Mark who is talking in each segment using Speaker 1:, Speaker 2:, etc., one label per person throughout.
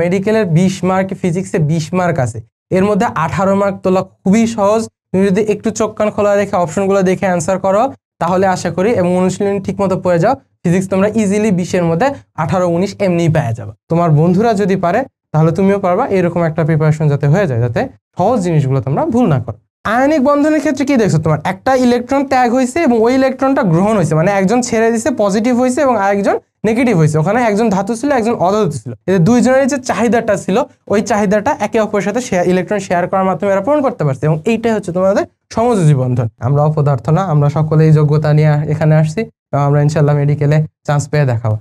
Speaker 1: মেডিকেলের বিশ মার্ক ফিজিক্সে বিশ মার্ক আছে এর মধ্যে আঠারো মার্ক তোলা খুবই সহজ তুমি যদি একটু চোখ কান খোলা রেখে অপশনগুলো দেখে অ্যান্সার করো তাহলে আশা করি এবং অনুশীলন ঠিক মতো পড়ে যাও ফিজিক্স তোমরা ইজিলি বিশের মধ্যে আঠারো উনিশ এমনিই পেয়ে যাবে তোমার বন্ধুরা যদি পারে তাহলে তুমিও পারবা এরকম একটা প্রিপারেশন যাতে হয়ে যায় যাতে সহজ জিনিসগুলো তোমরা ভুল না করো আয়নিক বন্ধনের ক্ষেত্রে কি দেখছো তোমার একটা ইলেকট্রন ত্যাগ হয়েছে এবং ওই ইলেকট্রনটা গ্রহণ হয়েছে মানে একজন ছেড়ে দিছে পজিটিভ হয়েছে এবং আরেকজন নেগেটিভ হয়েছে ওখানে একজন ধাতু ছিল একজন অধাতু ছিল এদের দুইজনের যে চাহিদাটা ছিল ওই চাহিদাটা একে অপরের সাথে শেয়ার ইলেকট্রন শেয়ার করার মাধ্যমে এরা পূরণ করতে পারছে এবং এইটাই হচ্ছে তোমাদের সমযোজী বন্ধন আমরা অপদার্থ না আমরা সকলেই যোগ্যতা নিয়ে এখানে আসছি আমরা ইনশাল্লাহ মেডিকেলে চান্স পেয়ে দেখাবো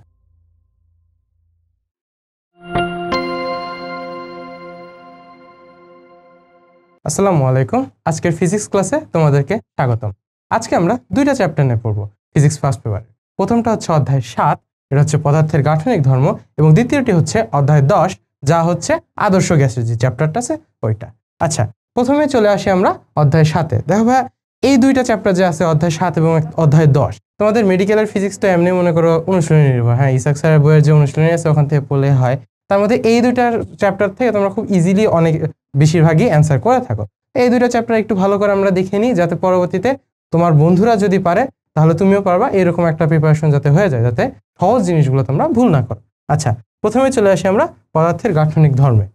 Speaker 1: আসসালামু আলাইকুম আজকের ফিজিক্স ক্লাসে তোমাদেরকে স্বাগতম আজকে আমরা দুইটা চ্যাপ্টার নিয়ে পড়বো ফিজিক্স ফার্স্ট পেপার প্রথমটা হচ্ছে অধ্যায় সাত এটা হচ্ছে পদার্থের গাঠনিক ধর্ম এবং দ্বিতীয়টি হচ্ছে অধ্যায় দশ যা হচ্ছে আদর্শ গ্যাসের যে চ্যাপ্টারটা আছে ওইটা আচ্ছা প্রথমে চলে আসি আমরা অধ্যায় সাথে দেখো ভাই এই দুইটা চ্যাপ্টার যে আছে অধ্যায় সাত এবং অধ্যায় দশ তোমাদের মেডিকেলের ফিজিক্স তো এমনি মনে করো অনুশীলনী নির্ভর হ্যাঁ ইসাক স্যারের বইয়ের যে অনুশীলনী আছে ওখান থেকে পড়লে হয় তার মধ্যে এই দুইটার চ্যাপ্টার থেকে তোমরা খুব ইজিলি অনেক বেশিরভাগই অ্যান্সার করে থাকো এই দুইটা চ্যাপ্টার একটু ভালো করে আমরা দেখে নিই যাতে পরবর্তীতে তোমার বন্ধুরা যদি পারে তাহলে তুমিও পারবা এরকম একটা প্রিপারেশন যাতে হয়ে যায় যাতে সহজ জিনিসগুলো তোমরা ভুল না করো আচ্ছা প্রথমে চলে আসি আমরা পদার্থের গাঠনিক ধর্মে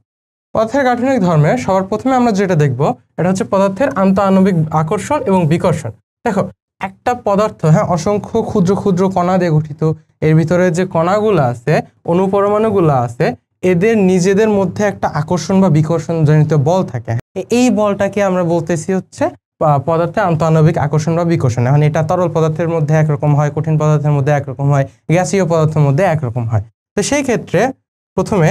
Speaker 1: পদার্থের গাঠনিক ধর্মে সবার প্রথমে আমরা যেটা দেখব এটা হচ্ছে পদার্থের আন্ত আণবিক আকর্ষণ এবং বিকর্ষণ দেখো একটা পদার্থ হ্যাঁ অসংখ্য ক্ষুদ্র ক্ষুদ্র কণা দিয়ে গঠিত এর ভিতরে যে কণাগুলো আছে অনুপরমাণুগুলো আছে এদের নিজেদের মধ্যে একটা আকর্ষণ বা বিকর্ষণ জনিত বল থাকে এই বলটাকে আমরা বলতেছি হচ্ছে পদার্থে আন্তঃআণবিক আকর্ষণ বা বিকর্ষণ এখন এটা তরল পদার্থের মধ্যে একরকম হয় কঠিন পদার্থের মধ্যে একরকম হয় গ্যাসীয় পদার্থের মধ্যে একরকম হয় তো সেই ক্ষেত্রে প্রথমে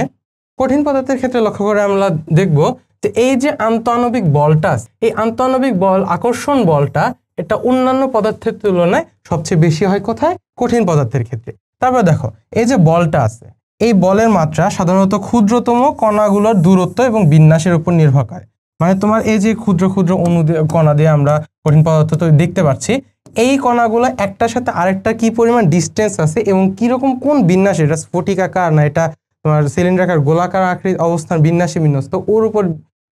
Speaker 1: কঠিন পদার্থের ক্ষেত্রে লক্ষ্য করে আমরা দেখব যে এই যে আন্তঃআণবিক বলটা এই আন্তঃআণবিক বল আকর্ষণ বলটা এটা অন্যান্য পদার্থের তুলনায় সবচেয়ে বেশি হয় কোথায় কঠিন পদার্থের ক্ষেত্রে তারপর দেখো এই যে বলটা আছে এই বলের মাত্রা সাধারণত ক্ষুদ্রতম কণাগুলোর দূরত্ব এবং বিন্যাসের উপর নির্ভর করে মানে তোমার এই যে ক্ষুদ্র ক্ষুদ্র অনু কণা দিয়ে আমরা কঠিন পদার্থ তো দেখতে পাচ্ছি এই কণাগুলো একটার সাথে আরেকটা কি পরিমাণ ডিস্টেন্স আছে এবং কীরকম কোন বিন্যাস এটা স্ফটিকাকার না এটা তোমার আকার গোলাকার আকৃতি অবস্থান বিন্যাসে বিন্যস্ত ওর উপর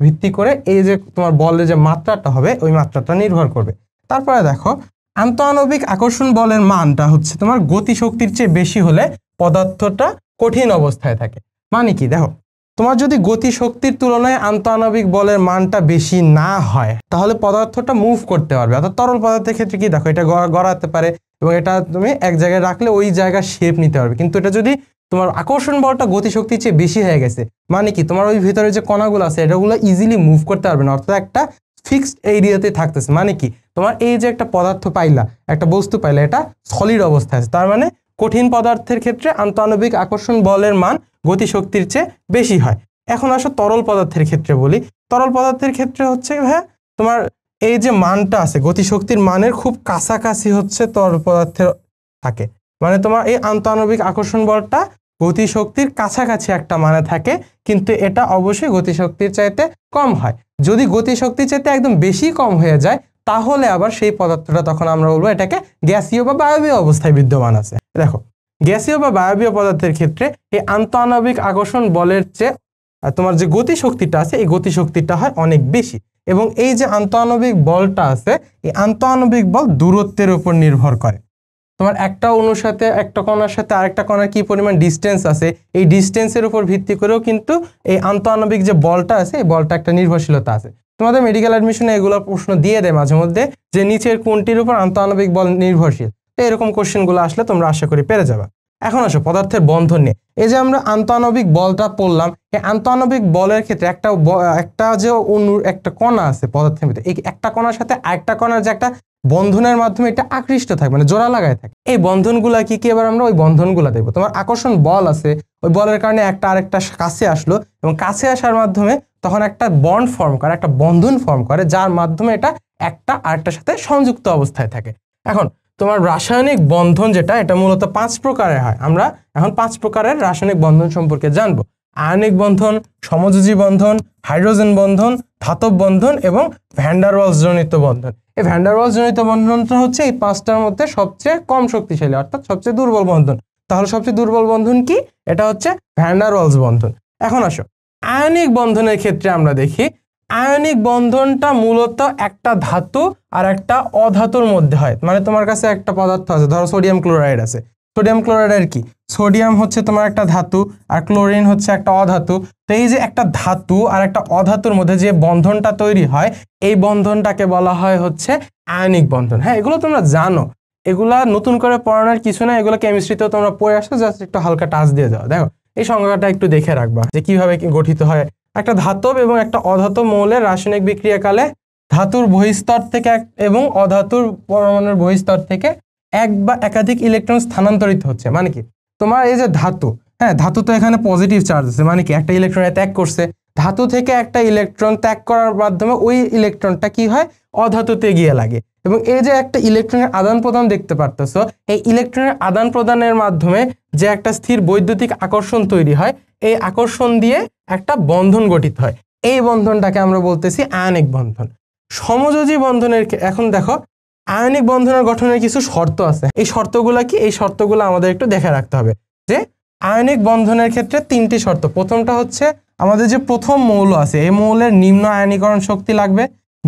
Speaker 1: ভিত্তি করে এই যে তোমার বলের যে মাত্রাটা হবে ওই মাত্রাটা নির্ভর করবে তারপরে দেখো আন্তঃআণবিক আকর্ষণ বলের মানটা হচ্ছে তোমার গতিশক্তির চেয়ে বেশি হলে পদার্থটা কঠিন অবস্থায় থাকে মানে কি দেখো তোমার যদি গতি শক্তির তুলনায় আন্তঃনবিক বলের মানটা বেশি না হয় তাহলে পদার্থটা মুভ করতে পারবে অর্থাৎ তরল পদার্থের ক্ষেত্রে কি দেখো এটা গড়াতে পারে এবং এটা তুমি এক জায়গায় রাখলে ওই জায়গা শেপ নিতে পারবে কিন্তু এটা যদি তোমার আকর্ষণ বলটা গতিশক্তির চেয়ে বেশি হয়ে গেছে মানে কি তোমার ওই ভিতরে যে কণাগুলো আছে এটাগুলো ইজিলি মুভ করতে পারবে না অর্থাৎ একটা ফিক্সড এরিয়াতে থাকতেছে মানে কি তোমার এই যে একটা পদার্থ পাইলা একটা বস্তু পাইলা এটা সলিড অবস্থায় আছে তার মানে কঠিন পদার্থের ক্ষেত্রে আন্তঃআণবিক আকর্ষণ বলের মান গতিশক্তির চেয়ে বেশি হয় এখন আসো তরল পদার্থের ক্ষেত্রে বলি তরল পদার্থের ক্ষেত্রে হচ্ছে হ্যাঁ তোমার এই যে মানটা আছে গতিশক্তির মানের খুব কাছাকাছি হচ্ছে তরল পদার্থের থাকে মানে তোমার এই আন্তানবিক আকর্ষণ বলটা গতিশক্তির কাছাকাছি একটা মানে থাকে কিন্তু এটা অবশ্যই গতিশক্তির চাইতে কম হয় যদি গতিশক্তির চাইতে একদম বেশি কম হয়ে যায় তাহলে আবার সেই পদার্থটা তখন আমরা বলবো এটাকে গ্যাসীয় বা বায়বীয় অবস্থায় বিদ্যমান আছে দেখো গ্যাসীয় বা বায়বীয় পদার্থের ক্ষেত্রে এই আন্তঃআণবিক আকর্ষণ বলের চেয়ে তোমার যে গতি শক্তিটা আছে এই গতি শক্তিটা হয় অনেক বেশি এবং এই যে আন্তঃআণবিক বলটা আছে এই আন্তঃআণবিক বল দূরত্বের উপর নির্ভর করে তোমার একটা অনুর সাথে একটা কণার সাথে আরেকটা কণার কি পরিমাণ ডিস্টেন্স আছে এই ডিস্টেন্সের উপর ভিত্তি করেও কিন্তু এই আন্তঃআণবিক যে বলটা আছে এই বলটা একটা নির্ভরশীলতা আছে তোমাদের মেডিকেল অ্যাডমিশনে এগুলো প্রশ্ন দিয়ে দেয় মাঝে মধ্যে যে নিচের কোনটির উপর আন্তঃআণবিক বল নির্ভরশীল তো এরকম কোশ্চেনগুলো আসলে তোমরা আশা করি পেরে যাবা এখন আসো পদার্থের বন্ধন নিয়ে এই যে আমরা আন্তঃনবিক বলটা পড়লাম এই আন্তঃনবিক বলের ক্ষেত্রে একটা একটা যে অনুর একটা কণা আছে পদার্থের ভিতরে এই একটা কণার সাথে আরেকটা কণার যে একটা বন্ধনের মাধ্যমে এটা আকৃষ্ট থাকে মানে জোড়া লাগায় থাকে এই বন্ধনগুলা কি কি এবার আমরা ওই বন্ধনগুলো দেখবো তোমার আকর্ষণ বল আছে ওই বলের কারণে একটা আরেকটা কাছে আসলো এবং কাছে আসার মাধ্যমে তখন একটা বন্ড ফর্ম করে একটা বন্ধন ফর্ম করে যার মাধ্যমে এটা একটা আরেকটার সাথে সংযুক্ত অবস্থায় থাকে এখন তোমার রাসায়নিক বন্ধন যেটা এটা মূলত পাঁচ প্রকারের হয় আমরা এখন পাঁচ প্রকারের রাসায়নিক বন্ধন সম্পর্কে জানব আয়নিক বন্ধন সমযোজী বন্ধন হাইড্রোজেন বন্ধন ধাতব বন্ধন এবং ভ্যান্ডারওয়ালস জনিত বন্ধন এই ভ্যান্ডারওয়ালস জনিত বন্ধনটা হচ্ছে এই পাঁচটার মধ্যে সবচেয়ে কম শক্তিশালী অর্থাৎ সবচেয়ে দুর্বল বন্ধন তাহলে সবচেয়ে দুর্বল বন্ধন কি এটা হচ্ছে ভ্যান্ডারওয়ালস বন্ধন এখন আসো আয়নিক বন্ধনের ক্ষেত্রে আমরা দেখি আয়নিক বন্ধনটা মূলত একটা ধাতু আর একটা অধাতুর মধ্যে হয় মানে তোমার কাছে একটা পদার্থ আছে ধরো সোডিয়াম ক্লোরাইড আছে সোডিয়াম ক্লোরাইড আর কি সোডিয়াম হচ্ছে তোমার একটা ধাতু আর ক্লোরিন হচ্ছে একটা অধাতু তো এই যে একটা ধাতু আর একটা অধাতুর মধ্যে যে বন্ধনটা তৈরি হয় এই বন্ধনটাকে বলা হয় হচ্ছে আয়নিক বন্ধন হ্যাঁ এগুলো তোমরা জানো এগুলা নতুন করে পড়ানোর কিছু না এগুলো কেমিস্ট্রিতেও তোমরা পড়ে আসো জাস্ট একটু হালকা টাচ দিয়ে যাও দেখো এই সংজ্ঞাটা একটু দেখে রাখবা যে কিভাবে গঠিত হয় একটা ধাতব এবং একটা অধাতব মৌলের রাসায়নিক বিক্রিয়াকালে ধাতুর বহিস্তর থেকে এক এবং অধাতুর পরমাণুর বহিস্তর থেকে এক বা একাধিক ইলেকট্রন স্থানান্তরিত হচ্ছে মানে কি তোমার এই যে ধাতু হ্যাঁ ধাতু তো এখানে পজিটিভ চার্জ আছে মানে কি একটা ইলেকট্রনে ত্যাগ করছে ধাতু থেকে একটা ইলেকট্রন ত্যাগ করার মাধ্যমে ওই ইলেকট্রনটা কি হয় অধাতুতে গিয়ে লাগে এবং এই যে একটা ইলেকট্রনের আদান প্রদান দেখতে পারতেছ এই ইলেকট্রনের আদান প্রদানের মাধ্যমে যে একটা স্থির বৈদ্যুতিক আকর্ষণ তৈরি হয় এই আকর্ষণ দিয়ে একটা বন্ধন গঠিত হয় এই বন্ধনটাকে আমরা বলতেছি আয়নিক বন্ধন সমযোজী বন্ধনের এখন দেখো আয়নিক বন্ধনের গঠনের কিছু শর্ত আছে এই শর্তগুলো কি এই শর্তগুলো আমাদের একটু দেখে রাখতে হবে যে আয়নিক বন্ধনের ক্ষেত্রে তিনটি শর্ত প্রথমটা হচ্ছে আমাদের যে প্রথম মৌল আছে এই মৌলের নিম্ন আয়নীকরণ শক্তি লাগবে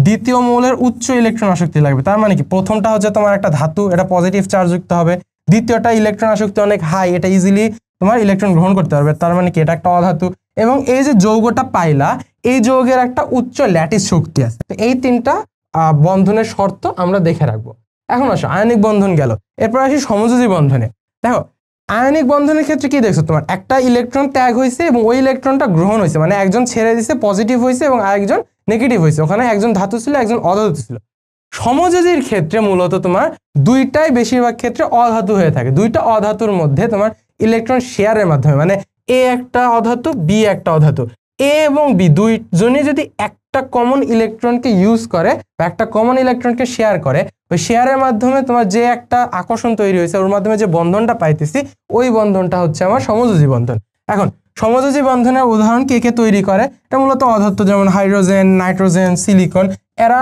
Speaker 1: দ্বিতীয় মৌলের উচ্চ ইলেকট্রন আসক্তি লাগবে তার মানে কি প্রথমটা হচ্ছে তোমার একটা ধাতু এটা পজিটিভ চার্জ যুক্ত হবে দ্বিতীয়টা ইলেকট্রন আসক্তি অনেক হাই এটা ইজিলি তোমার ইলেকট্রন গ্রহণ করতে পারবে তার মানে কি এটা একটা অধাতু এবং এই যে যৌগটা পাইলা এই যৌগের একটা উচ্চ ল্যাটিস শক্তি আছে তো এই তিনটা বন্ধনের শর্ত আমরা দেখে রাখবো এখন আসো আয়নিক বন্ধন গেল এরপর আসি সমযোজী বন্ধনে দেখো আয়নিক বন্ধনের ক্ষেত্রে কি দেখছো তোমার একটা ইলেকট্রন ত্যাগ হয়েছে এবং ওই ইলেকট্রনটা গ্রহণ হয়েছে মানে একজন ছেড়ে দিছে পজিটিভ হয়েছে এবং আরেকজন নেগেটিভ হয়েছে ওখানে একজন ধাতু ছিল একজন অধাতু ছিল সমযোজীর ক্ষেত্রে মূলত তোমার দুইটাই বেশিরভাগ ক্ষেত্রে অধাতু হয়ে থাকে দুইটা অধাতুর মধ্যে তোমার ইলেকট্রন শেয়ারের মাধ্যমে মানে এ একটা অধাতু বি একটা অধাতু এ এবং বি দুইজনে যদি একটা কমন ইলেকট্রনকে ইউজ করে বা একটা কমন ইলেকট্রনকে শেয়ার করে ওই শেয়ারের মাধ্যমে তোমার যে একটা আকর্ষণ তৈরি হয়েছে ওর মাধ্যমে যে বন্ধনটা পাইতেছি ওই বন্ধনটা হচ্ছে আমার সমযোজী বন্ধন এখন সমযোজী বন্ধনের উদাহরণ কে কে তৈরি করে এটা মূলত অধাত্ম যেমন হাইড্রোজেন নাইট্রোজেন সিলিকন এরা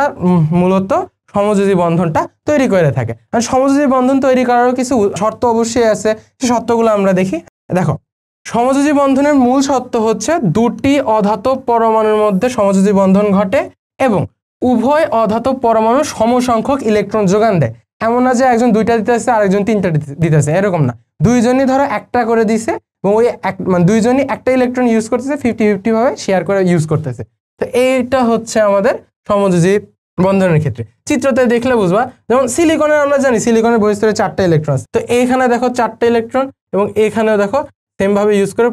Speaker 1: মূলত সমযোজী বন্ধনটা তৈরি করে থাকে আর সমযোজী বন্ধন তৈরি করারও কিছু শর্ত অবশ্যই আছে সে শর্তগুলো আমরা দেখি দেখো সমযোজী বন্ধনের মূল শর্ত হচ্ছে দুটি অধাতব পরমাণুর মধ্যে সমযোজী বন্ধন ঘটে এবং উভয় অধাতব পরমাণু সমসংখ্যক ইলেকট্রন যোগান দেয় এমন না যে একজন দুইটা দিতেছে আর একজন তিনটা দিতেছে এরকম না দুইজনই ধরো একটা করে দিছে এবং ওই এক মানে দুইজনই একটা ইলেকট্রন ইউজ করতেছে ফিফটি ফিফটিভাবে শেয়ার করে ইউজ করতেছে তো এইটা হচ্ছে আমাদের সমযোজী বন্ধনের ক্ষেত্রে চিত্রতে দেখলে বুঝবা যেমন সিলিকনের আমরা জানি সিলিকনের বহিস্তরে চারটে ইলেকট্রন তো এখানে দেখো চারটে ইলেকট্রন এবং এখানেও দেখো সেমভাবে ইউজ করে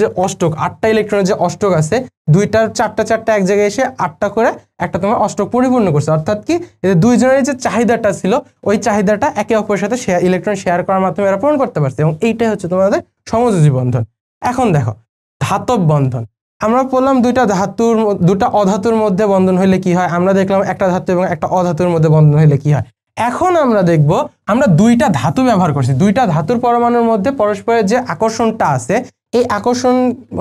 Speaker 1: যে অষ্টক আটটা ইলেকট্রনের যে অষ্টক আছে দুইটার চারটা চারটা এক জায়গায় এসে আটটা করে একটা তোমার অষ্টক পরিপূর্ণ করছে অর্থাৎ কি এদের দুইজনের যে চাহিদাটা ছিল ওই চাহিদাটা একে অপরের সাথে শেয়ার ইলেকট্রন শেয়ার করার মাধ্যমে এরা পূরণ করতে পারছে এবং এইটাই হচ্ছে তোমাদের সমযোজী বন্ধন এখন দেখো ধাতব বন্ধন আমরা বললাম দুইটা ধাতুর দুটা অধাতুর মধ্যে বন্ধন হইলে কি হয় আমরা দেখলাম একটা ধাতু এবং একটা অধাতুর মধ্যে বন্ধন হইলে কি হয় এখন আমরা দেখব আমরা দুইটা ধাতু ব্যবহার করছি দুইটা ধাতুর পরমাণুর মধ্যে পরস্পরের যে আকর্ষণটা আছে এই আকর্ষণ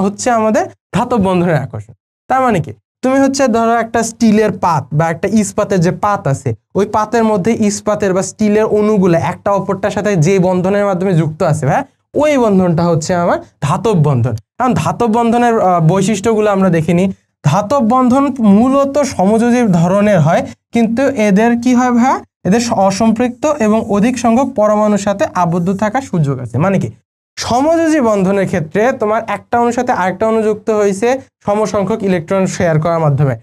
Speaker 1: হচ্ছে আমাদের ধাতব বন্ধনের আকর্ষণ তার মানে কি তুমি হচ্ছে ধরো একটা স্টিলের পাত বা একটা ইস্পাতের যে পাত আছে ওই পাতের মধ্যে ইস্পাতের বা স্টিলের অণুগুলো একটা অপরটার সাথে যে বন্ধনের মাধ্যমে যুক্ত আছে হ্যাঁ ওই বন্ধনটা হচ্ছে আমার ধাতব বন্ধন কারণ ধাতব বন্ধনের বৈশিষ্ট্যগুলো আমরা দেখিনি ধাতব বন্ধন মূলত সমযোজী ধরনের হয় কিন্তু এদের কি হয় ভাই এদের অসম্পৃক্ত এবং অধিক সংখ্যক পরমাণুর সাথে আবদ্ধ থাকার সুযোগ আছে মানে কি সমযোজী বন্ধনের ক্ষেত্রে তোমার একটা অনুর সাথে আরেকটা অনুযুক্ত হয়েছে সমসংখ্যক ইলেকট্রন শেয়ার করার মাধ্যমে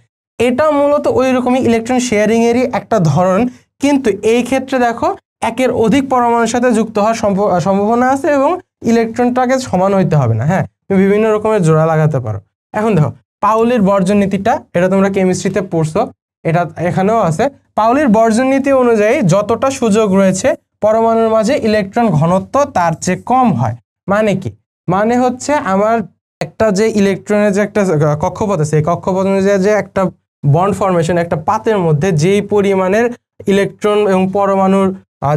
Speaker 1: এটা মূলত ওই রকমই ইলেকট্রন শেয়ারিংয়েরই একটা ধরন কিন্তু এই ক্ষেত্রে দেখো একের অধিক পরমাণুর সাথে যুক্ত হওয়ার সম্ভাবনা আছে এবং ইলেকট্রনটাকে সমান হইতে হবে না হ্যাঁ তুমি বিভিন্ন রকমের জোড়া লাগাতে পারো এখন দেখো পাউলির বর্জন নীতিটা এটা তোমরা কেমিস্ট্রিতে পড়ছো এটা এখানেও আছে পাউলির বর্জন নীতি অনুযায়ী যতটা সুযোগ রয়েছে পরমাণুর মাঝে ইলেকট্রন ঘনত্ব তার চেয়ে কম হয় মানে কি মানে হচ্ছে আমার একটা যে ইলেকট্রনের যে একটা কক্ষপথ আছে কক্ষপথ অনুযায়ী যে একটা বন্ড ফর্মেশন একটা পাতের মধ্যে যেই পরিমাণের ইলেকট্রন এবং পরমাণুর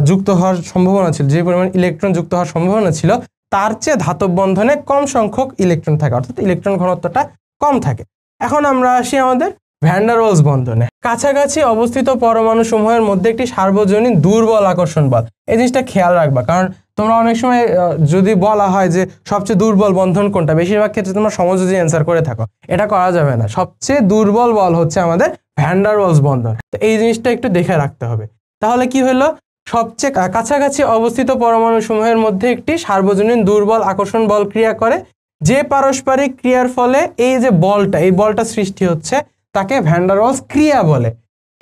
Speaker 1: যুক্ত হওয়ার সম্ভাবনা ছিল যে পরিমাণ ইলেকট্রন যুক্ত হওয়ার সম্ভাবনা ছিল তার চেয়ে ধাতব বন্ধনে কম সংখ্যক ইলেকট্রন থাকে অর্থাৎ ইলেকট্রন ঘনত্বটা কম থাকে এখন আমরা আসি আমাদের ভ্যান্ডারোলস বন্ধনে কাছাকাছি অবস্থিত পরমাণু সমূহের মধ্যে একটি সার্বজনীন দুর্বল আকর্ষণ বল এই জিনিসটা খেয়াল রাখবা কারণ তোমরা অনেক সময় যদি বলা হয় যে সবচেয়ে দুর্বল বন্ধন কোনটা বেশিরভাগ ক্ষেত্রে তোমরা সমযোজী অ্যান্সার করে থাকো এটা করা যাবে না সবচেয়ে দুর্বল বল হচ্ছে আমাদের ভ্যান্ডারওয়ালস বন্ধন তো এই জিনিসটা একটু দেখে রাখতে হবে তাহলে কি হলো সবচেয়ে কাছাকাছি অবস্থিত পরমাণুসমূহের মধ্যে একটি সার্বজনীন দুর্বল আকর্ষণ বল ক্রিয়া করে যে পারস্পরিক ক্রিয়ার ফলে এই যে বলটা এই বলটা সৃষ্টি হচ্ছে তাকে ভ্যান্ডারওয়ালস ক্রিয়া বলে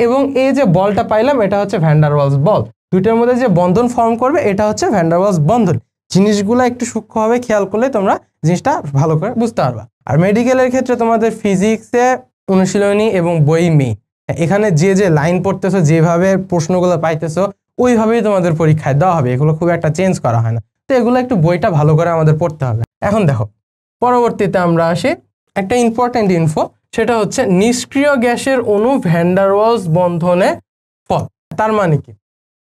Speaker 1: এবং এই যে বলটা পাইলাম এটা হচ্ছে ভ্যান্ডারওয়ালস বল দুইটার মধ্যে যে বন্ধন ফর্ম করবে এটা হচ্ছে ভ্যান্ডারওয়ালস বন্ধন জিনিসগুলো একটু সূক্ষ্মভাবে খেয়াল করলে তোমরা জিনিসটা ভালো করে বুঝতে পারবা আর মেডিকেলের ক্ষেত্রে তোমাদের ফিজিক্সে অনুশীলনী এবং বই মেইন এখানে যে যে লাইন পড়তেছো যেভাবে প্রশ্নগুলো পাইতেছো ওইভাবেই তোমাদের পরীক্ষায় দেওয়া হবে এগুলো খুব একটা চেঞ্জ করা হয় না তো এগুলো একটু বইটা ভালো করে আমাদের পড়তে হবে এখন দেখো পরবর্তীতে আমরা আসি একটা ইম্পর্ট্যান্ট ইনফো সেটা হচ্ছে নিষ্ক্রিয় গ্যাসের অনু ভ্যান্ডারওয়ালস বন্ধনে ফল তার মানে কি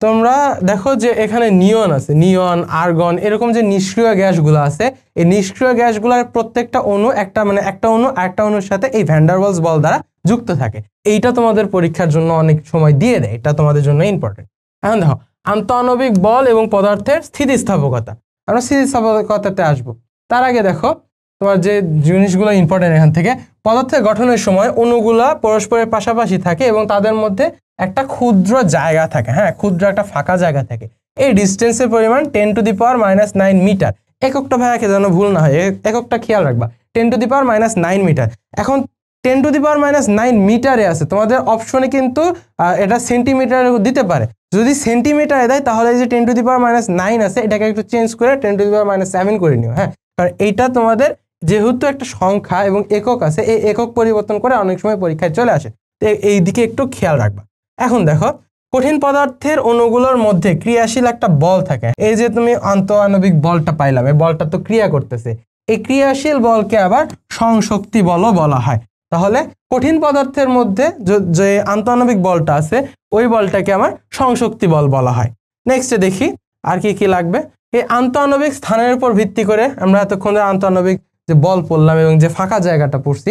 Speaker 1: তোমরা দেখো যে এখানে নিয়ন আছে নিয়ন আর্গন এরকম যে নিষ্ক্রিয় গ্যাসগুলো আছে এই নিষ্ক্রিয় গ্যাসগুলোর প্রত্যেকটা অনু একটা মানে একটা অনু একটা অনুর সাথে এই ভ্যান্ডারওয়ালস বল দ্বারা যুক্ত থাকে এইটা তোমাদের পরীক্ষার জন্য অনেক সময় দিয়ে দেয় এটা তোমাদের জন্য ইম্পর্টেন্ট এখন দেখো আন্তঃনবিক বল এবং পদার্থের স্থিতিস্থাপকতা আমরা স্থিতিস্থাপকতাতে আসব তার আগে দেখো তোমার যে জিনিসগুলো ইম্পর্টেন্ট এখান থেকে পদার্থের গঠনের সময় অনুগুলা পরস্পরের পাশাপাশি থাকে এবং তাদের মধ্যে একটা ক্ষুদ্র জায়গা থাকে হ্যাঁ ক্ষুদ্র একটা ফাঁকা জায়গা থাকে এই ডিস্টেন্সের পরিমাণ ten to the power minus nine metre এককটা ভাইয়াকে যেন ভুল না হয় এককটা খেয়াল রাখবা ten to the power minus nine metre এখন ten to the power minus nine মিটারে আছে তোমাদের অপশনে কিন্তু এটা সেন্টিমিটারে দিতে পারে যদি সেন্টিমিটারে দেয় তাহলে এই যে ten to the power minus nine আছে এটাকে একটু চেঞ্জ করে ten to the power minus seven করে নিও হ্যাঁ কারণ এইটা তোমাদের যেহেতু একটা সংখ্যা এবং একক আছে এই একক পরিবর্তন করে অনেক সময় পরীক্ষায় চলে আসে এই দিকে একটু খেয়াল রাখবা এখন দেখো কঠিন পদার্থের অণুগুলোর মধ্যে ক্রিয়াশীল একটা বল থাকে এই যে তুমি আন্তঃআণবিক বলটা পাইলাম এই বলটা তো ক্রিয়া করতেছে এই ক্রিয়াশীল বলকে আবার সংশক্তি বলও বলা হয় তাহলে কঠিন পদার্থের মধ্যে যে আন্তঃনবিক বলটা আছে ওই বলটাকে আমার সংশক্তি বল বলা হয় নেক্সটে দেখি আর কি কি লাগবে এই আন্তঃনবিক স্থানের উপর ভিত্তি করে আমরা এতক্ষণ ধরে আন্তঃনবিক যে বল পড়লাম এবং যে ফাঁকা জায়গাটা পড়ছি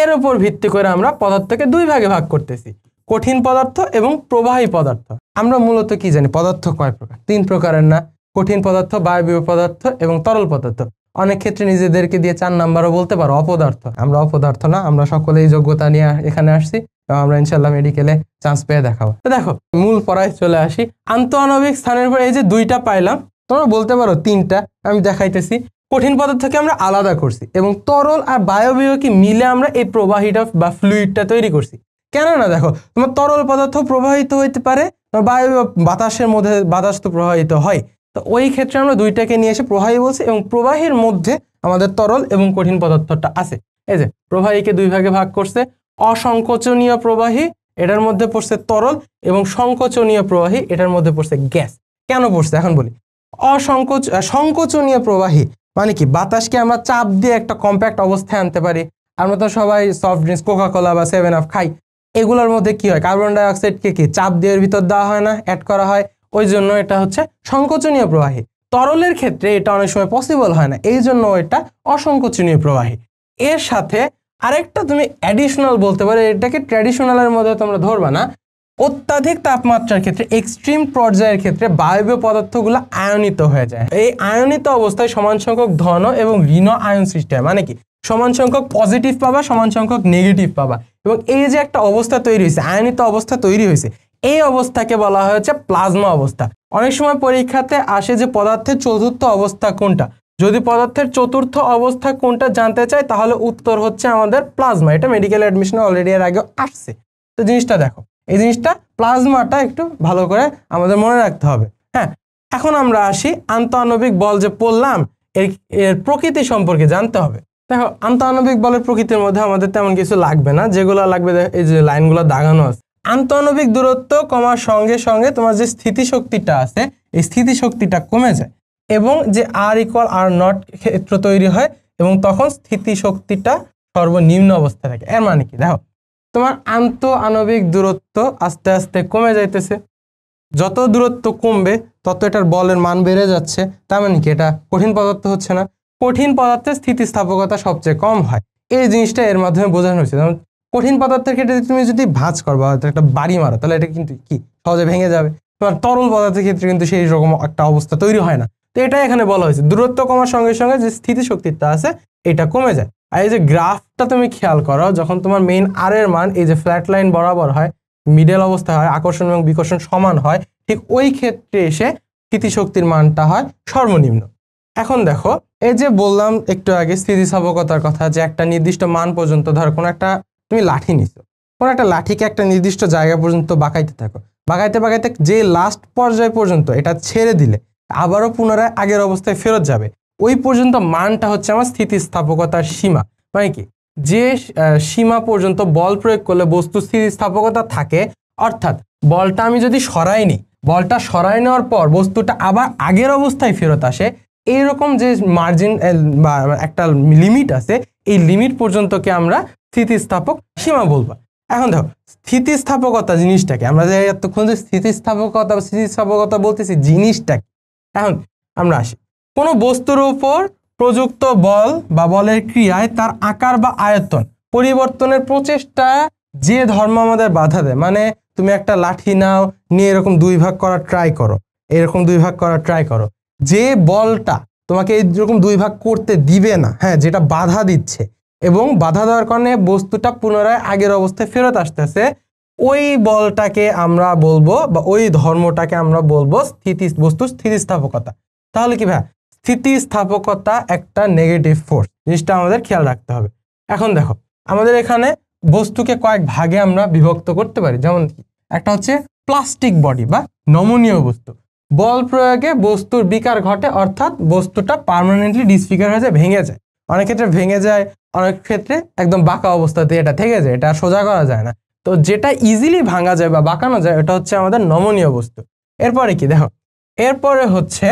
Speaker 1: এর উপর ভিত্তি করে আমরা পদার্থকে দুই ভাগে ভাগ করতেছি কঠিন পদার্থ এবং প্রবাহী পদার্থ আমরা মূলত কি জানি পদার্থ কয় প্রকার তিন প্রকারের না কঠিন পদার্থ বায়বীয় পদার্থ এবং তরল পদার্থ অনেক ক্ষেত্রে নিজেদেরকে দিয়ে চার নাম্বারও বলতে পারো অপদার্থ আমরা অপদার্থ না আমরা সকলেই যোগ্যতা নিয়ে এখানে আসছি আমরা ইনশাল্লাহ মেডিকেলে চান্স পেয়ে দেখাবো দেখো মূল পড়ায় চলে আসি আন্তঃআণবিক স্থানের পর এই যে দুইটা পাইলাম তোমরা বলতে পারো তিনটা আমি দেখাইতেছি কঠিন পদার্থকে আমরা আলাদা করছি এবং তরল আর বায়বীয়কে মিলে আমরা এই প্রবাহীটা বা ফ্লুইডটা তৈরি করছি কেন না দেখো তোমার তরল পদার্থ প্রবাহিত হইতে পারে বায়ু বাতাসের মধ্যে বাতাস তো প্রবাহিত হয় তো ওই ক্ষেত্রে আমরা দুইটাকে নিয়ে এসে প্রবাহী বলছি এবং প্রবাহের মধ্যে আমাদের তরল এবং কঠিন পদার্থটা আছে এই যে প্রবাহীকে দুই ভাগে ভাগ করছে অসংকোচনীয় প্রবাহী এটার মধ্যে পড়ছে তরল এবং সংকোচনীয় প্রবাহী এটার মধ্যে পড়ছে গ্যাস কেন পড়ছে এখন বলি অসংকোচ সংকোচনীয় প্রবাহী মানে কি বাতাসকে আমরা চাপ দিয়ে একটা কম্প্যাক্ট অবস্থায় আনতে পারি আমরা তো সবাই সফট ড্রিঙ্কস কোকাকোলা বা সেভেন আপ খাই এগুলোর মধ্যে কি হয় কার্বন ডাইঅক্সাইডকে কি চাপ দিয়ে ভিতর দেওয়া হয় না অ্যাড করা হয় ওই জন্য এটা হচ্ছে সংকোচনীয় প্রবাহী তরলের ক্ষেত্রে এটা অনেক সময় পসিবল হয় না এই জন্য এটা অসংকোচনীয় প্রবাহী এর সাথে আরেকটা তুমি অ্যাডিশনাল বলতে পারো এটাকে ট্র্যাডিশনালের মধ্যে তোমরা ধরবা না অত্যাধিক তাপমাত্রার ক্ষেত্রে এক্সট্রিম পর্যায়ের ক্ষেত্রে বায়বীয় পদার্থগুলো আয়নিত হয়ে যায় এই আয়নিত অবস্থায় সমান সংখ্যক ধন এবং ঋণ আয়ন সৃষ্টি হয় মানে কি সমান সংখ্যক পজিটিভ পাবা সমান সংখ্যক নেগেটিভ পাবা এবং এই যে একটা অবস্থা তৈরি হয়েছে আয়নিত অবস্থা তৈরি হয়েছে এই অবস্থাকে বলা হয়েছে প্লাজমা অবস্থা অনেক সময় পরীক্ষাতে আসে যে পদার্থের চতুর্থ অবস্থা কোনটা যদি পদার্থের চতুর্থ অবস্থা কোনটা জানতে চায় তাহলে উত্তর হচ্ছে আমাদের প্লাজমা এটা মেডিকেল অ্যাডমিশনে অলরেডি এর আগে আসছে তো জিনিসটা দেখো এই জিনিসটা প্লাজমাটা একটু ভালো করে আমাদের মনে রাখতে হবে হ্যাঁ এখন আমরা আসি আন্তঃআণবিক বল যে পড়লাম এর এর প্রকৃতি সম্পর্কে জানতে হবে দেখো আন্তঃআণবিক বলের প্রকৃতির মধ্যে আমাদের তেমন কিছু লাগবে না যেগুলো লাগবে এই যে লাইনগুলো দাগানো আছে আন্তঃনবিক দূরত্ব কমার সঙ্গে সঙ্গে তোমার যে স্থিতিশক্তিটা আছে এই স্থিতিশক্তিটা কমে যায় এবং যে আর ইকুয়াল আর নট ক্ষেত্র তৈরি হয় এবং তখন স্থিতিশক্তিটা সর্বনিম্ন অবস্থায় থাকে এর মানে কি দেখো তোমার আন্ত আণবিক দূরত্ব আস্তে আস্তে কমে যাইতেছে যত দূরত্ব কমবে তত এটার বলের মান বেড়ে যাচ্ছে তার মানে কি এটা কঠিন পদার্থ হচ্ছে না কঠিন পদার্থের স্থিতিস্থাপকতা সবচেয়ে কম হয় এই জিনিসটা এর মাধ্যমে বোঝানো হয়েছে যেমন কঠিন পদার্থের ক্ষেত্রে তুমি যদি ভাঁজ করবা একটা বাড়ি মারো তাহলে এটা কিন্তু কি সহজে ভেঙে যাবে তোমার তরল পদার্থের ক্ষেত্রে কিন্তু সেই রকম একটা অবস্থা তৈরি হয় না তো এটা এখানে বলা হয়েছে দূরত্ব কমার সঙ্গে সঙ্গে যে স্থিতিশক্তিটা আছে এটা কমে যায় আর এই যে গ্রাফটা তুমি খেয়াল করো যখন তোমার মেইন আর এর মান এই যে ফ্ল্যাট লাইন বরাবর হয় মিডেল অবস্থা হয় আকর্ষণ এবং বিকর্ষণ সমান হয় ঠিক ওই ক্ষেত্রে এসে স্থিতিশক্তির মানটা হয় সর্বনিম্ন এখন দেখো এই যে বললাম একটু আগে স্থিতিস্থাপকতার কথা যে একটা নির্দিষ্ট মান পর্যন্ত ধর কোনো একটা তুমি লাঠি নিছো কোনো একটা লাঠিকে একটা নির্দিষ্ট জায়গা পর্যন্ত বাঁকাইতে থাকো বাঁকাইতে বাঁকাইতে যে লাস্ট পর্যায় পর্যন্ত এটা ছেড়ে দিলে আবারও পুনরায় আগের অবস্থায় ফেরত যাবে ওই পর্যন্ত মানটা হচ্ছে আমার স্থিতিস্থাপকতার সীমা মানে কি যে সীমা পর্যন্ত বল প্রয়োগ করলে বস্তু স্থিতিস্থাপকতা থাকে অর্থাৎ বলটা আমি যদি সরাই নিই বলটা সরাই নেওয়ার পর বস্তুটা আবার আগের অবস্থায় ফেরত আসে এইরকম যে মার্জিন বা একটা লিমিট আছে এই লিমিট পর্যন্তকে আমরা স্থিতিস্থাপক সীমা বলবা এখন দেখো স্থিতিস্থাপকতা জিনিসটাকে আমরা যে এতক্ষণ যে স্থিতিস্থাপকতা স্থিতিস্থাপকতা বলতেছি জিনিসটাকে এখন আমরা আসি কোনো বস্তুর উপর প্রযুক্ত বল বা বলের ক্রিয়ায় তার আকার বা আয়তন পরিবর্তনের প্রচেষ্টা যে ধর্ম আমাদের বাধা দেয় মানে তুমি একটা লাঠি নাও নিয়ে এরকম দুই ভাগ করা ট্রাই করো এরকম দুই ভাগ করা ট্রাই করো যে বলটা তোমাকে এইরকম দুই ভাগ করতে দিবে না হ্যাঁ যেটা বাধা দিচ্ছে এবং বাধা দেওয়ার কারণে বস্তুটা পুনরায় আগের অবস্থায় ফেরত আসতেছে ওই বলটাকে আমরা বলবো বা ওই ধর্মটাকে আমরা বলবো স্থিতি বস্তু স্থিতিস্থাপকতা তাহলে কি ভাই স্থিতিস্থাপকতা একটা নেগেটিভ ফোর্স জিনিসটা আমাদের খেয়াল রাখতে হবে এখন দেখো আমাদের এখানে বস্তুকে কয়েক ভাগে আমরা বিভক্ত করতে পারি যেমন একটা হচ্ছে প্লাস্টিক বডি বা নমনীয় বস্তু বল প্রয়োগে বস্তুর বিকার ঘটে অর্থাৎ বস্তুটা পারমানেন্টলি ডিসফিগার হয়ে যায় ভেঙে যায় অনেক ক্ষেত্রে ভেঙে যায় অনেক ক্ষেত্রে একদম বাঁকা অবস্থাতে এটা থেকে যায় এটা সোজা করা যায় না তো যেটা ইজিলি ভাঙা যায় বা বাঁকানো যায় এটা হচ্ছে আমাদের নমনীয় বস্তু এরপরে কি দেখো এরপরে হচ্ছে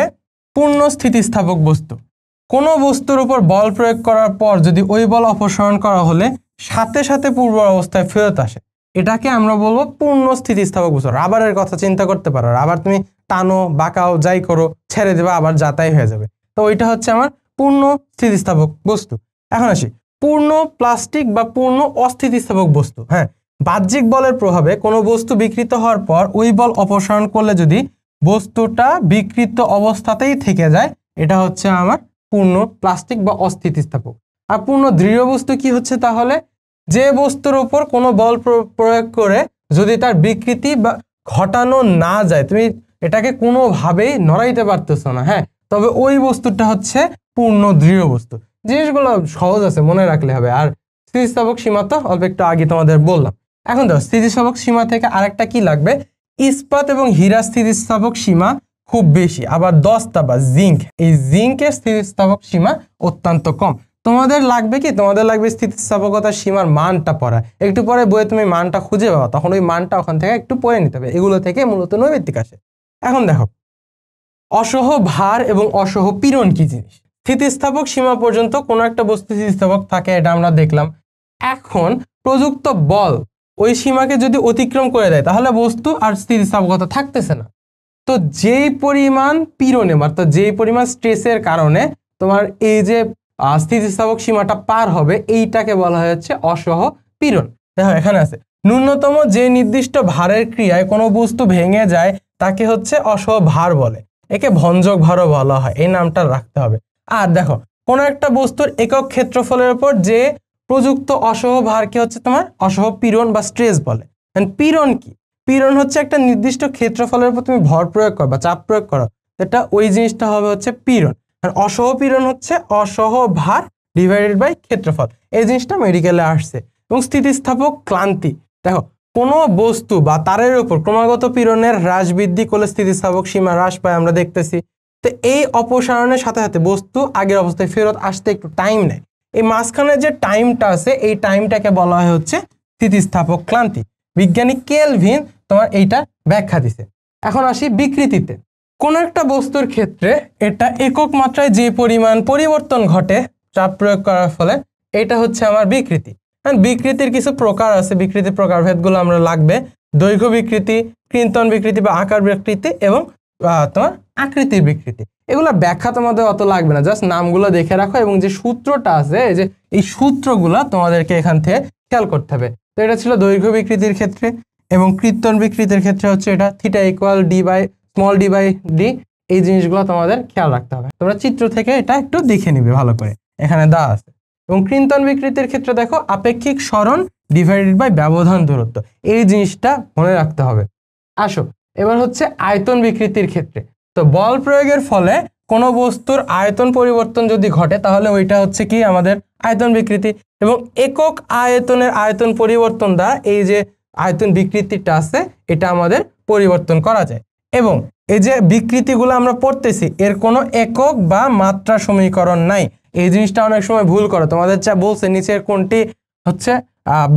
Speaker 1: পূর্ণ স্থিতিস্থাপক বস্তু কোনো বস্তুর উপর বল প্রয়োগ করার পর যদি ওই বল অপসারণ করা হলে সাথে সাথে পূর্ব অবস্থায় ফেরত আসে এটাকে আমরা বলবো পূর্ণ স্থিতিস্থাপক বস্তু রাবারের কথা চিন্তা করতে পারো রাবার তুমি টানো বাঁকাও যাই করো ছেড়ে দেবে আবার যাতাই হয়ে যাবে তো ওইটা হচ্ছে আমার পূর্ণ স্থিতিস্থাপক বস্তু এখন আসি পূর্ণ প্লাস্টিক বা পূর্ণ অস্থিতিস্থাপক বস্তু হ্যাঁ বাহ্যিক বলের প্রভাবে কোনো বস্তু বিকৃত হওয়ার পর ওই বল অপসারণ করলে যদি বস্তুটা বিকৃত অবস্থাতেই থেকে যায় এটা হচ্ছে আমার পূর্ণ প্লাস্টিক বা অস্থিতিস্থাপক আর পূর্ণ দৃঢ় বস্তু কি হচ্ছে তাহলে যে বস্তুর ওপর কোনো বল প্রয়োগ করে যদি তার বিকৃতি বা ঘটানো না যায় তুমি এটাকে কোনোভাবেই নড়াইতে পারতেছ না হ্যাঁ তবে ওই বস্তুটা হচ্ছে পূর্ণ দৃঢ় বস্তু জিনিসগুলো সহজ আছে মনে রাখলে হবে আর স্থিতিস্থাপক সীমা তো অল্প একটু আগে তোমাদের বললাম এখন ধরো স্থিতিস্থাপক সীমা থেকে আরেকটা কি লাগবে ইস্পাত এবং হীরা স্থিতিস্থাপক সীমা খুব বেশি আবার দশটা বা জিঙ্ক এই জিঙ্কের স্থিতিস্থাপক সীমা অত্যন্ত কম তোমাদের লাগবে কি তোমাদের লাগবে স্থিতিস্থাপকতার সীমার মানটা পড়া একটু পরে বইয়ে তুমি মানটা খুঁজে পাবা তখন ওই মানটা ওখান থেকে একটু পড়ে নিতে হবে এগুলো থেকে মূলত নৈবেত্তিক আসে এখন দেখো অসহ ভার এবং অসহ পীড়ন কি জিনিস স্থিতিস্থাপক সীমা পর্যন্ত কোনো একটা বস্তু স্থিতিস্থাপক থাকে এটা আমরা দেখলাম এখন প্রযুক্ত বল ওই সীমাকে যদি অতিক্রম করে দেয় তাহলে বস্তু আর স্থিতিস্থাপকতা থাকতেছে না তো যেই পরিমাণ পীড়নের অর্থাৎ যেই পরিমাণ স্ট্রেসের কারণে তোমার এই যে স্থিতিস্থাপক সীমাটা পার হবে এইটাকে বলা হচ্ছে অসহ পীড়ন দেখো এখানে আছে ন্যূনতম যে নির্দিষ্ট ভারের ক্রিয়ায় কোনো বস্তু ভেঙে যায় তাকে হচ্ছে অসহ ভার বলে একে ভঞ্জক ভারও বলা হয় এই নামটা রাখতে হবে আর দেখো কোনো একটা বস্তুর একক ক্ষেত্রফলের উপর যে প্রযুক্ত অসহ ভারকে হচ্ছে তোমার অসহ পীড়ন বা স্ট্রেস বলে পীড়ন কি পীড়ন হচ্ছে একটা নির্দিষ্ট ক্ষেত্রফলের উপর তুমি ভর প্রয়োগ করো বা চাপ প্রয়োগ করো এটা ওই জিনিসটা হবে হচ্ছে পীড়ন আর অসহ পীড়ন হচ্ছে অসহ ভার ডিভাইডেড বাই ক্ষেত্রফল এই জিনিসটা মেডিকেলে আসছে এবং স্থিতিস্থাপক ক্লান্তি দেখো কোনো বস্তু বা তারের উপর ক্রমাগত পীড়নের হ্রাস বৃদ্ধি করলে স্থিতিস্থাপক সীমা হ্রাস পায় আমরা দেখতেছি তো এই অপসারণের সাথে সাথে বস্তু আগের অবস্থায় ফেরত আসতে একটু টাইম নেয় এই মাঝখানে যে টাইমটা আছে এই টাইমটাকে বলা হয় হচ্ছে স্থিতিস্থাপক ক্লান্তি বিজ্ঞানী কেলভিন তোমার এইটা ব্যাখ্যা দিছে এখন আসি বিকৃতিতে কোন একটা বস্তুর ক্ষেত্রে এটা একক মাত্রায় যে পরিমাণ পরিবর্তন ঘটে চাপ প্রয়োগ করার ফলে এটা হচ্ছে আমার বিকৃতি বিকৃতির কিছু প্রকার আছে বিকৃতির প্রকারভেদগুলো আমরা লাগবে দৈর্ঘ্য বিকৃতি কৃন্তন বিকৃতি বা আকার বিকৃতি এবং তোমার আকৃতির বিকৃতি এগুলো ব্যাখ্যা তোমাদের অত লাগবে না জাস্ট নামগুলো দেখে রাখো এবং যে সূত্রটা আছে যে এই সূত্রগুলো তোমাদেরকে এখান থেকে খেয়াল করতে হবে তো এটা ছিল দৈর্ঘ্য বিকৃতির ক্ষেত্রে এবং কীর্তন বিকৃতির ক্ষেত্রে হচ্ছে এটা theta equal d by small d by d এই জিনিসগুলো তোমাদের খেয়াল রাখতে হবে তোমরা চিত্র থেকে এটা একটু দেখে নিবে ভালো করে এখানে দা আছে এবং কৃন্তন বিকৃতির ক্ষেত্রে দেখো আপেক্ষিক স্মরণ ডিভাইডেড বাই ব্যবধান দূরত্ব এই জিনিসটা মনে রাখতে হবে আসো এবার হচ্ছে আয়তন বিকৃতির ক্ষেত্রে তো বল প্রয়োগের ফলে কোনো বস্তুর আয়তন পরিবর্তন যদি ঘটে তাহলে ওইটা হচ্ছে কি আমাদের আয়তন বিকৃতি এবং একক আয়তনের আয়তন পরিবর্তন দ্বারা এই যে আয়তন বিকৃতিটা আছে এটা আমাদের পরিবর্তন করা যায় এবং এই যে বিকৃতিগুলো আমরা পড়তেছি এর কোনো একক বা মাত্রা সমীকরণ নাই এই জিনিসটা অনেক সময় ভুল করো তোমাদের যা বলছে নিচের কোনটি হচ্ছে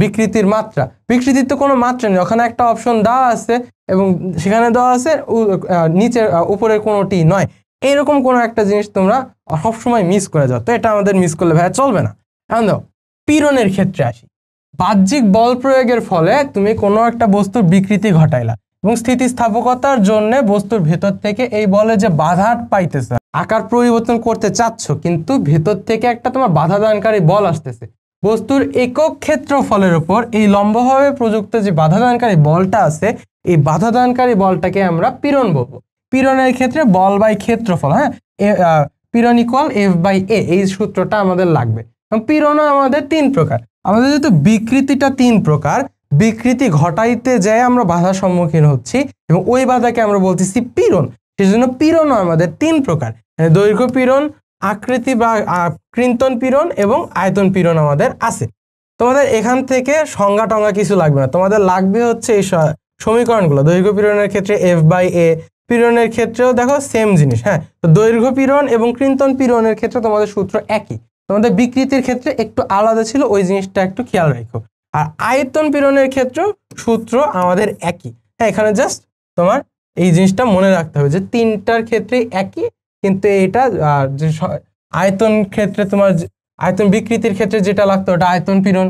Speaker 1: বিকৃতির মাত্রা বিকৃতির তো কোনো মাত্রা নেই ওখানে একটা অপশন দেওয়া আছে এবং সেখানে দেওয়া আছে নিচের উপরের কোনোটি নয় এইরকম কোনো একটা জিনিস তোমরা সবসময় মিস করে যাও তো এটা আমাদের মিস করলে ভাইয়া চলবে না এখন দেখো পীড়নের ক্ষেত্রে আসি বাহ্যিক বল প্রয়োগের ফলে তুমি কোনো একটা বস্তুর বিকৃতি ঘটাইলা এবং স্থিতিস্থাপকতার জন্য বস্তুর ভেতর থেকে এই বলে যে বাধা পাইতেছে আকার পরিবর্তন করতে চাচ্ছ কিন্তু ভেতর থেকে একটা তোমার বাধা দানকারী বল আসতেছে বস্তুর একক ক্ষেত্রফলের উপর এই লম্বভাবে প্রযুক্ত যে বাধাদানকারী বলটা আছে এই বাধাদানকারী বলটাকে আমরা পীড়ন বলবো পীড়নের ক্ষেত্রে বল বাই ক্ষেত্রফল হ্যাঁ পীড়ন ইকুয়াল এফ বাই এ এই সূত্রটা আমাদের লাগবে পীড়নও আমাদের তিন প্রকার আমাদের যেহেতু বিকৃতিটা তিন প্রকার বিকৃতি ঘটাইতে যায় আমরা বাধার সম্মুখীন হচ্ছি এবং ওই বাধাকে আমরা বলতেছি পীড়ন সেই জন্য পীড়নও আমাদের তিন প্রকার দৈর্ঘ্য পীড়ন আকৃতি বা কৃন্তন পীড়ন এবং আয়তন পীড়ন আমাদের আছে তোমাদের এখান থেকে সংজ্ঞা টঙ্গা কিছু লাগবে না তোমাদের লাগবে হচ্ছে এই সমীকরণগুলো দৈর্ঘ্য পীড়নের ক্ষেত্রে এফ বাই এ পীড়নের ক্ষেত্রেও দেখো সেম জিনিস হ্যাঁ তো দৈর্ঘ্য পীড়ন এবং কৃন্তন পীড়নের ক্ষেত্রে তোমাদের সূত্র একই তোমাদের বিকৃতির ক্ষেত্রে একটু আলাদা ছিল ওই জিনিসটা একটু খেয়াল রাখো আর আয়তন পীড়নের ক্ষেত্রেও সূত্র আমাদের একই হ্যাঁ এখানে জাস্ট তোমার এই জিনিসটা মনে রাখতে হবে যে তিনটার ক্ষেত্রে একই কিন্তু এটা যে আয়তন ক্ষেত্রে তোমার আয়তন বিকৃতির ক্ষেত্রে যেটা লাগতো ওটা আয়তন পীড়ন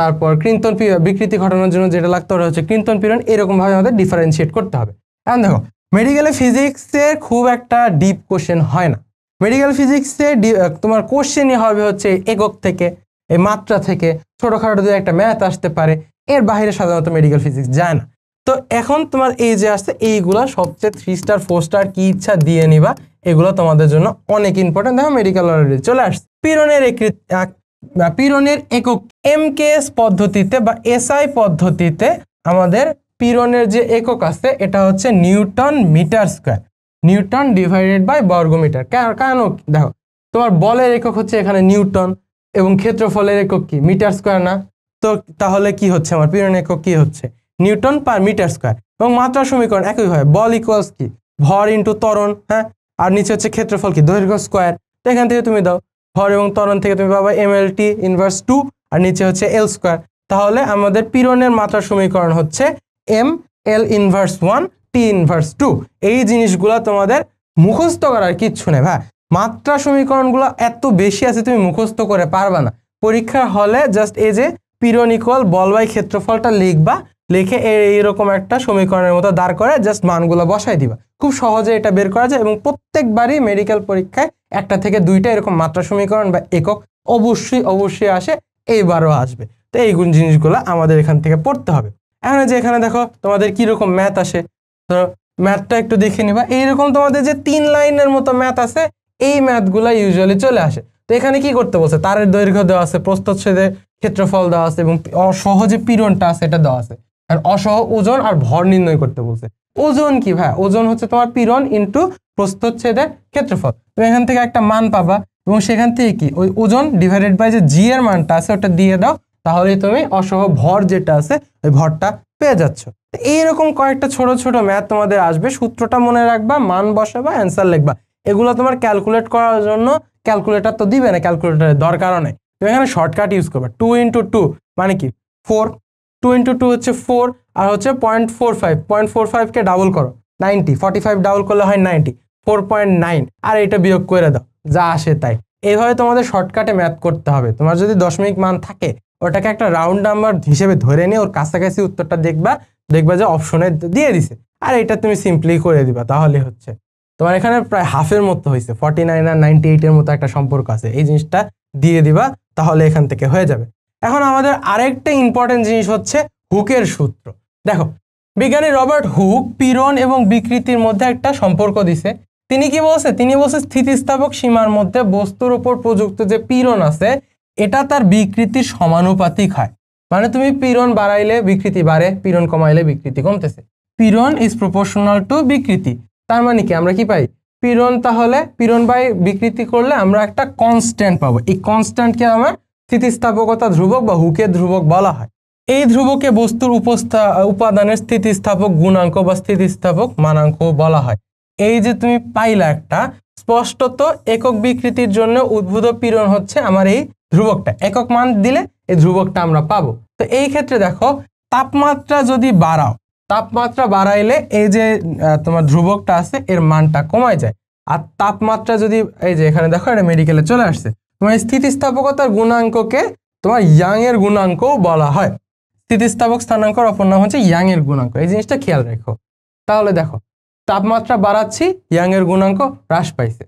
Speaker 1: তারপর কৃন্তন বিকৃতি ঘটানোর জন্য যেটা লাগতো ওটা হচ্ছে কৃন্তন পীড়ন এরকমভাবে আমাদের ডিফারেন্সিয়েট করতে হবে এখন দেখো মেডিকেলে ফিজিক্সের খুব একটা ডিপ কোশ্চেন হয় না মেডিকেল ফিজিক্সে তোমার কোশ্চেনই হবে হচ্ছে একক থেকে এই মাত্রা থেকে ছোটোখাটো যদি একটা ম্যাথ আসতে পারে এর বাইরে সাধারণত মেডিকেল ফিজিক্স যায় না তো এখন তোমার এই যে আসছে এইগুলা সবচেয়ে থ্রি স্টার ফোর স্টার কি ইচ্ছা দিয়ে নিবা এগুলো তোমাদের জন্য অনেক ইম্পর্টেন্ট দেখো মেডিকেল অলরেডি চলে আসছে পিরনের পিরনের একক এম পদ্ধতিতে বা এসআই পদ্ধতিতে আমাদের পীড়নের যে একক আছে এটা হচ্ছে newton metre square newton divided by বর্গমিটার কেন দেখো তোমার বলের একক হচ্ছে এখানে নিউটন এবং ক্ষেত্রফলের একক কি মিটার স্কোয়ার না তো তাহলে কি হচ্ছে আমার পিরনের একক কি হচ্ছে নিউটন পার মিটার স্কোয়ার এবং মাত্রা সমীকরণ একই হয় বল ইকুয়ালস কি ভর ইন্টু ত্বরণ হ্যাঁ আর নিচে হচ্ছে ক্ষেত্রফল কি দৈর্ঘ্য স্কোয়ার তো এখান থেকে তুমি দাও হর এবং তরণ থেকে তুমি পাবা M L T inverse two আর নিচে হচ্ছে এল স্কোয়ার তাহলে আমাদের পিরনের মাত্রার সমীকরণ হচ্ছে M L inverse one T inverse two এই জিনিসগুলো তোমাদের মুখস্থ করার কিচ্ছু নেই ভাই মাত্রা সমীকরণগুলো এত বেশি আছে তুমি মুখস্থ করে পারবা না পরীক্ষার হলে জাস্ট এই যে পিরন ইকুয়াল বল বাই ক্ষেত্রফলটা লিখবা লিখে এইরকম একটা সমীকরণের মতো দাঁড় করে জাস্ট মানগুলো বসাই দিবা খুব সহজে এটা বের করা যায় এবং প্রত্যেকবারই মেডিকেল পরীক্ষায় একটা থেকে দুইটা এরকম মাত্রা সমীকরণ বা একক অবশ্যই অবশ্যই আসে এইবারও আসবে তো এই জিনিসগুলো আমাদের এখান থেকে পড়তে হবে এখন যে এখানে দেখো তোমাদের কীরকম ম্যাথ আসে ধরো ম্যাথটা একটু দেখে নিবা এইরকম তোমাদের যে তিন লাইনের মতো ম্যাথ আছে এই ম্যাথগুলো ইউজুয়ালি চলে আসে তো এখানে কি করতে বলছে তারের দৈর্ঘ্য দেওয়া আছে প্রস্তচ্ছেদের ক্ষেত্রফল দেওয়া আছে এবং সহজে পীড়নটা আছে এটা দেওয়া আছে আর অসহ ওজন আর ভর নির্ণয় করতে বলছে ওজন কি ভাই ওজন হচ্ছে তোমার পিরন ইন্টু প্রস্তচ্ছেদের ক্ষেত্রফল তুমি এখান থেকে একটা মান পাবা এবং সেখান থেকে কি ওই ওজন ডিভাইডেড বাই যে জি এর মানটা আছে ওটা দিয়ে দাও তাহলে তুমি অসহ ভর যেটা আছে ওই ভরটা পেয়ে যাচ্ছ এইরকম কয়েকটা ছোট ছোট ম্যাথ তোমাদের আসবে সূত্রটা মনে রাখবা মান বসাবা অ্যান্সার লিখবা এগুলো তোমার ক্যালকুলেট করার জন্য ক্যালকুলেটার তো দিবে না ক্যালকুলেটারের দরকারও নেই তুমি এখানে শর্টকাট ইউজ করবে টু ইন্টু টু মানে কি ফোর টু ইন্টু টু হচ্ছে ফোর আর হচ্ছে point four five point four ফাইভকে ডাবল করো নাইনটি ফর্টি ফাইভ ডাবল করলে হয় নাইনটি ফোর পয়েন্ট নাইন আর এটা বিয়োগ করে দাও যা আসে তাই এইভাবে তোমাদের শর্টকাটে ম্যাথ করতে হবে তোমার যদি দশমিক মান থাকে ওটাকে একটা রাউন্ড নাম্বার হিসেবে ধরে নিয়ে ওর কাছাকাছি উত্তরটা দেখবা দেখবা যে অপশনে দিয়ে দিছে আর এটা তুমি সিম্পলি করে দিবা তাহলে হচ্ছে তোমার এখানে প্রায় হাফের মতো হয়েছে ফর্টি নাইন আর নাইনটি এইটের মতো একটা সম্পর্ক আছে এই জিনিসটা দিয়ে দিবা তাহলে এখান থেকে হয়ে যাবে এখন আমাদের আরেকটা ইম্পর্টেন্ট জিনিস হচ্ছে হুকের সূত্র দেখো বিজ্ঞানী রবার্ট হুক পীড়ন এবং বিকৃতির মধ্যে একটা সম্পর্ক দিছে তিনি কি বলছে তিনি বলছে স্থিতিস্থাপক সীমার মধ্যে বস্তুর ওপর প্রযুক্ত যে পীড়ন আছে এটা তার বিকৃতির সমানুপাতিক হয় মানে তুমি পীড়ন বাড়াইলে বিকৃতি বাড়ে পীড়ন কমাইলে বিকৃতি কমতেছে পীড়ন ইজ প্রপোর্শনাল টু বিকৃতি তার মানে কি আমরা কি পাই পীড়ন তাহলে পীড়ন বাই বিকৃতি করলে আমরা একটা কনস্ট্যান্ট পাবো এই কনস্ট্যান্টকে আমার স্থিতিস্থাপকতা ধ্রুবক বা হুকের ধ্রুবক বলা হয় এই ধ্রুবকে বস্তুর উপস্থা উপাদানের স্থিতিস্থাপক গুণাঙ্ক বা স্থিতিস্থাপক মানাঙ্ক বলা হয় এই যে তুমি পাইলা একটা স্পষ্টত একক বিকৃতির জন্য উদ্ভূত পীড়ন হচ্ছে আমার এই ধ্রুবকটা একক মান দিলে এই ধ্রুবকটা আমরা পাবো তো এই ক্ষেত্রে দেখো তাপমাত্রা যদি বাড়াও তাপমাত্রা বাড়াইলে এই যে তোমার ধ্রুবকটা আছে এর মানটা কমায় যায় আর তাপমাত্রা যদি এই যে এখানে দেখো এটা মেডিকেলে চলে আসছে তোমার স্থিতিস্থাপকতার গুণাঙ্ককে তোমার ইয়াংয়ের গুণাঙ্ক বলা হয় স্থিতিস্থাপক স্থানাঙ্কর অপর নাম হচ্ছে ইয়াংয়ের গুণাঙ্ক এই জিনিসটা খেয়াল রেখো তাহলে দেখো তাপমাত্রা বাড়াচ্ছি ইয়াংয়ের গুণাঙ্ক হ্রাস পাইছে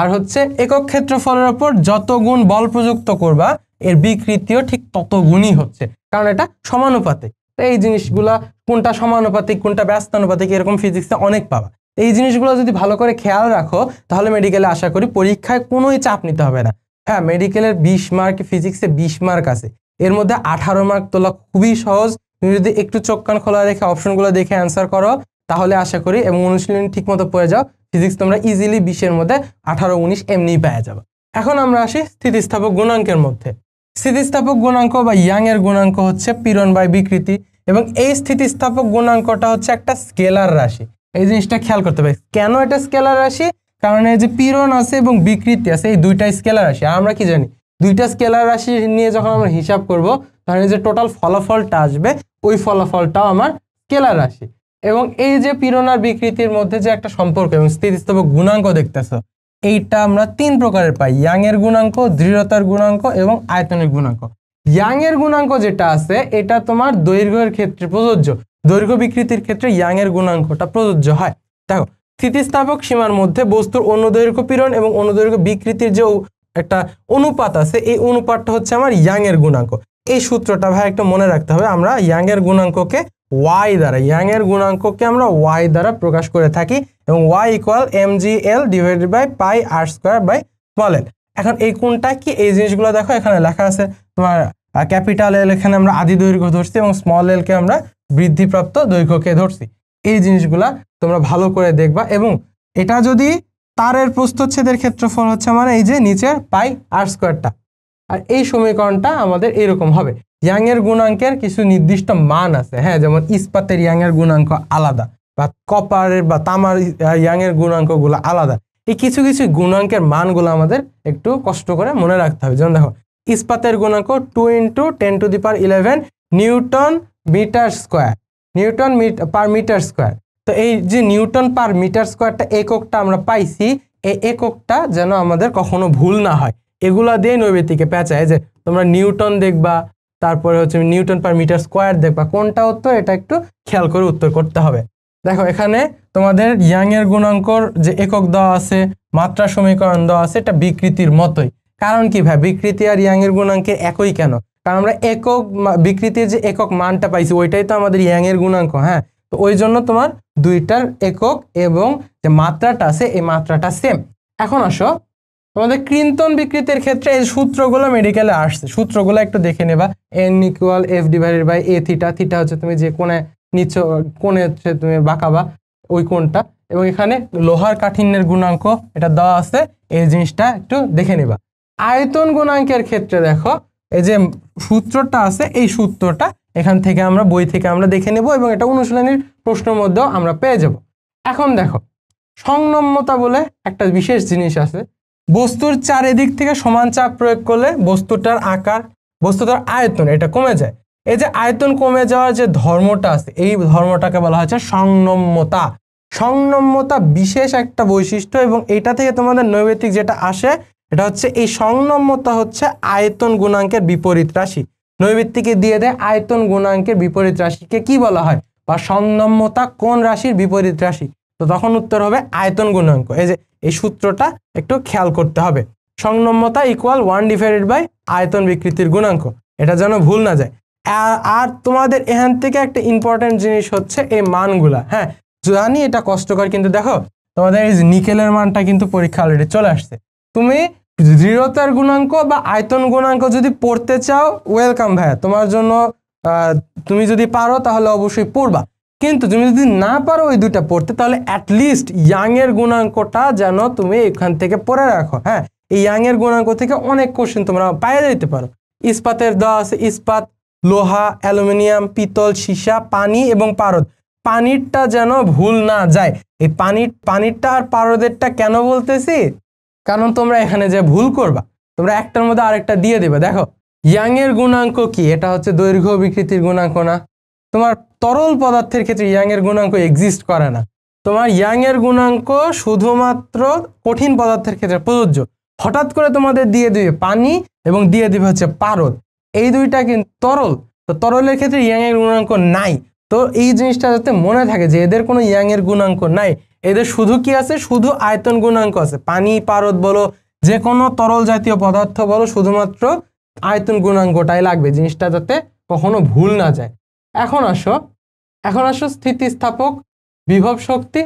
Speaker 1: আর হচ্ছে একক ক্ষেত্রফলের ওপর যত গুণ বল প্রযুক্ত করবা এর বিকৃতিও ঠিক তত গুণই হচ্ছে কারণ এটা সমানুপাতিক এই জিনিসগুলা কোনটা সমানুপাতিক কোনটা ব্যস্তানুপাতিক এরকম ফিজিক্সে অনেক পাবা এই জিনিসগুলো যদি ভালো করে খেয়াল রাখো তাহলে মেডিকেলে আশা করি পরীক্ষায় কোনোই চাপ নিতে হবে না হ্যাঁ মেডিকেলের বিশ মার্ক ফিজিক্সে বিশ মার্ক আছে এর মধ্যে আঠারো মার্ক তোলা খুবই সহজ তুমি যদি একটু চোখ কান খোলা রেখে অপশনগুলো দেখে অ্যান্সার করো তাহলে আশা করি এবং অনুশীলন ঠিক মতো পড়ে যাও ফিজিক্স তোমরা ইজিলি বিশের মধ্যে আঠারো উনিশ এমনি পেয়ে যাবে এখন আমরা আসি স্থিতিস্থাপক গুণাঙ্কের মধ্যে স্থিতিস্থাপক গুণাঙ্ক বা ইয়াংয়ের গুণাঙ্ক হচ্ছে পিরন বাই বিকৃতি এবং এই স্থিতিস্থাপক গুণাঙ্কটা হচ্ছে একটা স্কেলার রাশি এই জিনিসটা খেয়াল করতে পারি কেন এটা স্কেলার রাশি কারণ এই যে পীড়ন আছে এবং বিকৃতি আছে এই দুইটা স্কেলার রাশি আর আমরা কি জানি দুইটা স্কেলার রাশি নিয়ে যখন আমরা হিসাব করব এই যে টোটাল ফলাফলটা আসবে ওই ফলাফলটাও আমার স্কেলার রাশি এবং এই যে পীড়ন আর বিকৃতির মধ্যে যে একটা সম্পর্ক এবং স্থিতিস্থাপক গুণাঙ্ক দেখতেছ এইটা আমরা তিন প্রকারের পাই ইয়াংয়ের গুণাঙ্ক দৃঢ়তার গুণাঙ্ক এবং আয়তনের গুণাঙ্ক ইয়াংয়ের গুণাঙ্ক যেটা আছে এটা তোমার দৈর্ঘ্যের ক্ষেত্রে প্রযোজ্য দৈর্ঘ্য বিকৃতির ক্ষেত্রে ইয়াংয়ের গুণাঙ্কটা প্রযোজ্য হয় দেখো স্থিতিস্থাপক সীমার মধ্যে বস্তুর অনুদৈর্ঘ্য পীড়ন এবং অনুদৈর্ঘ্য বিকৃতির যে একটা অনুপাত আছে এই অনুপাতটা হচ্ছে আমার ইয়াংয়ের গুণাঙ্ক এই সূত্রটা ভাই একটু মনে রাখতে হবে আমরা ইয়াংয়ের গুণাঙ্ককে ওয়াই দ্বারা ইয়াংয়ের গুণাঙ্ককে আমরা ওয়াই দ্বারা প্রকাশ করে থাকি এবং Y equal M G L divided by pi R square by small L এখন এই কোনটা কি এই জিনিসগুলো দেখো এখানে লেখা আছে তোমার ক্যাপিটাল এল এখানে আমরা আদি দৈর্ঘ্য ধরছি এবং স্মল এলকে আমরা বৃদ্ধিপ্রাপ্ত দৈর্ঘ্যকে ধরছি এই জিনিসগুলা তোমরা ভালো করে দেখবা এবং এটা যদি তারের প্রস্তচ্ছেদের ক্ষেত্রফল হচ্ছে মানে এই যে নিচের পাই আর স্কোয়ারটা আর এই সমীকরণটা আমাদের এরকম হবে ইয়াংয়ের গুণাঙ্কের কিছু নির্দিষ্ট মান আছে হ্যাঁ যেমন ইস্পাতের ইয়াংয়ের গুণাঙ্ক আলাদা বা কপারের বা তামার ইয়াংয়ের গুণাঙ্কগুলো আলাদা এই কিছু কিছু গুণাঙ্কের মানগুলো আমাদের একটু কষ্ট করে মনে রাখতে হবে যেমন দেখো ইস্পাতের গুণাঙ্ক two into ten to the power eleven newton metre square newton per metre square তো এই যে নিউটন পার মিটার স্কোয়ারটা এককটা আমরা পাইছি এই এককটা যেন আমাদের কখনো ভুল না হয় এগুলো দিয়ে নৈবেদিকে পেঁচায় যে তোমরা নিউটন দেখবা তারপরে হচ্ছে নিউটন পার মিটার স্কোয়ার দেখবা কোনটা উত্তর এটা একটু খেয়াল করে উত্তর করতে হবে দেখো এখানে তোমাদের ইয়াংয়ের গুণাঙ্কর যে একক দেওয়া আছে মাত্রা সমীকরণ দেওয়া আছে এটা বিকৃতির মতোই কারণ কি ভাই বিকৃতি আর ইয়াংয়ের গুণাঙ্কের একই কেন কারণ আমরা একক বিকৃতির যে একক মানটা পাইছি ওইটাই তো আমাদের ইয়াংয়ের গুণাঙ্ক হ্যাঁ তো ওই জন্য তোমার দুইটার একক এবং যে মাত্রাটা আছে এই মাত্রাটা সেম এখন আসো তোমাদের কৃন্তন বিকৃতির ক্ষেত্রে এই সূত্রগুলো মেডিকেলে আসছে সূত্রগুলো একটু দেখে নেবা N equal F divided by A theta theta হচ্ছে তুমি যে কোণে নিচ্ছ কোণে হচ্ছে তুমি বাঁকাবা ওই কোনটা এবং এখানে লোহার কাঠিন্যের গুণাঙ্ক এটা দেওয়া আছে এই জিনিসটা একটু দেখে নেবা আয়তন গুণাঙ্কের ক্ষেত্রে দেখো এই যে সূত্রটা আছে এই সূত্রটা এখান থেকে আমরা বই থেকে আমরা দেখে নেব এবং এটা অনুশীলনের প্রশ্নের মধ্যেও আমরা পেয়ে যাব এখন দেখো সংনম্যতা বলে একটা বিশেষ জিনিস আছে বস্তুর চারিদিক থেকে সমান চাপ প্রয়োগ করলে বস্তুটার আকার বস্তুটার আয়তন এটা কমে যায় এই যে আয়তন কমে যাওয়ার যে ধর্মটা আছে এই ধর্মটাকে বলা হয়েছে সংনম্যতা সংনম্যতা বিশেষ একটা বৈশিষ্ট্য এবং এটা থেকে তোমাদের নৈবেতিক যেটা আসে এটা হচ্ছে এই সংনম্যতা হচ্ছে আয়তন গুণাঙ্কের বিপরীত রাশি নৈবৃত্তিকে দিয়ে দেয় আয়তন গুণাঙ্কের বিপরীত রাশিকে কি বলা হয় বা সংনম্যতা কোন রাশির বিপরীত রাশি তো তখন উত্তর হবে আয়তন গুণাঙ্ক এই যে এই সূত্রটা একটু খেয়াল করতে হবে সংনম্যতা ইকুয়াল ওয়ান ডিভাইডেড বাই আয়তন বিকৃতির গুণাঙ্ক এটা যেন ভুল না যায় আর তোমাদের এখান থেকে একটা ইম্পর্টেন্ট জিনিস হচ্ছে এই মানগুলা হ্যাঁ জানি এটা কষ্টকর কিন্তু দেখো তোমাদের এই নিকেলের মানটা কিন্তু পরীক্ষা অলরেডি চলে আসছে তুমি দৃঢ়তার গুণাঙ্ক বা আয়তন গুণাঙ্ক যদি পড়তে চাও ওয়েলকাম ভাইয়া তোমার জন্য তুমি যদি পারো তাহলে অবশ্যই পড়বা কিন্তু তুমি যদি না পারো ওই দুটা পড়তে তাহলে অ্যাটলিস্ট ইয়াংয়ের গুণাঙ্কটা যেন তুমি এখান থেকে পড়ে রাখো হ্যাঁ এই ইয়াংয়ের গুণাঙ্ক থেকে অনেক কোশ্চেন তোমরা পায়ে যেতে পারো ইস্পাতের দশ ইস্পাত লোহা অ্যালুমিনিয়াম পিতল সীসা পানি এবং পারদ পানিরটা যেন ভুল না যায় এই পানির পানিরটা আর পারদেরটা কেন বলতেছি কারণ তোমরা এখানে যে ভুল করবা তোমরা একটার মধ্যে আরেকটা দিয়ে দেবে দেখো ইয়াংয়ের গুণাঙ্ক কি এটা হচ্ছে দৈর্ঘ্য বিকৃতির গুণাঙ্ক না তোমার তরল পদার্থের ক্ষেত্রে ইয়াংয়ের গুণাঙ্ক এক্সিস্ট করে না তোমার ইয়াংয়ের গুণাঙ্ক শুধুমাত্র কঠিন পদার্থের ক্ষেত্রে প্রযোজ্য হঠাৎ করে তোমাদের দিয়ে দিবে পানি এবং দিয়ে দিবে হচ্ছে পারদ এই দুইটা কিন্তু তরল তো তরলের ক্ষেত্রে ইয়াংয়ের গুণাঙ্ক নাই তো এই জিনিসটা যাতে মনে থাকে যে এদের কোনো ইয়াংয়ের গুণাঙ্ক নাই এদের শুধু কি আছে শুধু আয়তন গুণাঙ্ক আছে পানি পারদ বলো যে কোনো তরল জাতীয় পদার্থ বলো শুধুমাত্র আয়তন গুণাঙ্কটাই লাগবে জিনিসটা যাতে কখনো ভুল না যায় এখন আসো এখন আসো স্থিতিস্থাপক বিভব শক্তি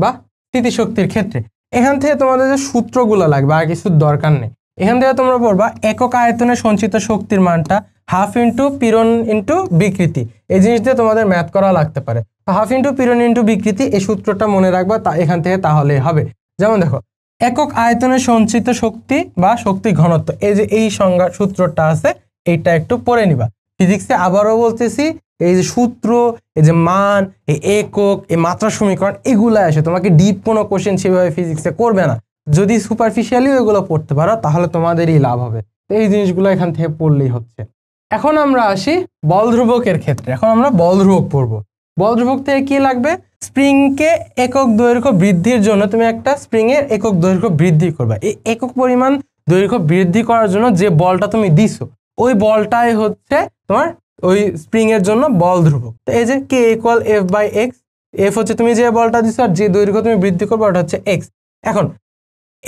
Speaker 1: বা স্থিতিশক্তির ক্ষেত্রে এখান থেকে তোমাদের যে সূত্রগুলো লাগবে আর কিছুর দরকার নেই এখান থেকে তোমরা বলবা একক আয়তনে সঞ্চিত শক্তির মানটা হাফ ইন্টু পিরন ইন্টু বিকৃতি এই জিনিসটা তোমাদের ম্যাথ করা লাগতে পারে হাফ ইন্টু পিরন ইন্টু বিকৃতি এই সূত্রটা মনে রাখবা তা এখান থেকে তাহলেই হবে যেমন দেখো একক আয়তনে সঞ্চিত শক্তি বা শক্তি ঘনত্ব এই যে এই সংজ্ঞা সূত্রটা আছে এইটা একটু পড়ে নিবা ফিজিক্সে আবারও বলতেছি এই যে সূত্র এই যে মান এই একক এই মাত্রা সমীকরণ এগুলো আসে তোমাকে ডিপ কোনো কোশ্চেন সেভাবে ফিজিক্সে করবে না যদি সুপারফিশিয়ালিও এগুলো পড়তে পারো তাহলে তোমাদেরই লাভ হবে তো এই জিনিসগুলো এখান থেকে পড়লেই হচ্ছে এখন আমরা আসি বল ধ্রুবকের ক্ষেত্রে এখন আমরা বল ধ্রুবক পড়ব বল ধ্রুবক থেকে কী লাগবে স্প্রিংকে একক দৈর্ঘ্য বৃদ্ধির জন্য তুমি একটা স্প্রিংয়ের একক দৈর্ঘ্য বৃদ্ধি করবে এই একক পরিমাণ দৈর্ঘ্য বৃদ্ধি করার জন্য যে বলটা তুমি দিছো ওই বলটাই হচ্ছে তোমার ওই স্প্রিংয়ের জন্য বল ধ্রুবক তো এই যে K equal F by X F হচ্ছে তুমি যে বলটা দিছো আর যে দৈর্ঘ্য তুমি বৃদ্ধি করবে ওটা হচ্ছে এক্স এখন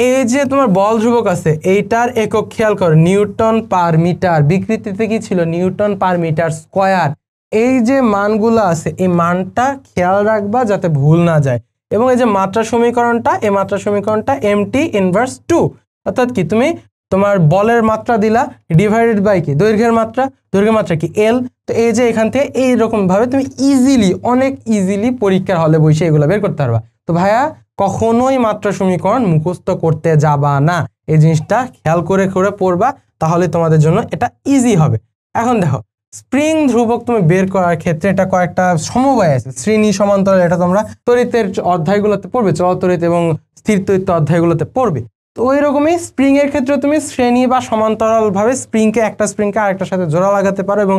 Speaker 1: এই যে তোমার বল ধ্রুবক আছে এইটার একক খেয়াল কর নিউটন পার মিটার বিকৃতিতে কি ছিল নিউটন পার মিটার স্কোয়ার এই যে মানগুলো আছে এই মানটা খেয়াল রাখবা যাতে ভুল না যায় এবং এই যে মাত্রা সমীকরণটা এই মাত্রা সমীকরণটা এমটি ইনভার্স টু অর্থাৎ কি তুমি তোমার বলের মাত্রা দিলা ডিভাইডেড বাই কি দৈর্ঘ্যের মাত্রা দৈর্ঘ্যের মাত্রা কি এল তো এই যে এখান থেকে এইরকমভাবে তুমি ইজিলি অনেক ইজিলি পরীক্ষার হলে বসে এগুলো বের করতে পারবা তো ভাইয়া কখনোই মাত্রা সমীকরণ মুখস্থ করতে যাবা না এই জিনিসটা খেয়াল করে করে পড়বা তাহলে তোমাদের জন্য এটা ইজি হবে এখন দেখো স্প্রিং ধ্রুবক তুমি বের করার ক্ষেত্রে এটা কয়েকটা সমবায় আছে শ্রেণী সমান্তরাল এটা তোমরা তরিতের অধ্যায়গুলোতে পড়বে চলতরিত এবং স্থির তরিত অধ্যায়গুলোতে পড়বে তো ওই রকমই স্প্রিংয়ের ক্ষেত্রে তুমি শ্রেণী বা সমান্তরালভাবে স্প্রিংকে একটা স্প্রিংকে আরেকটার সাথে জোড়া লাগাতে পারো এবং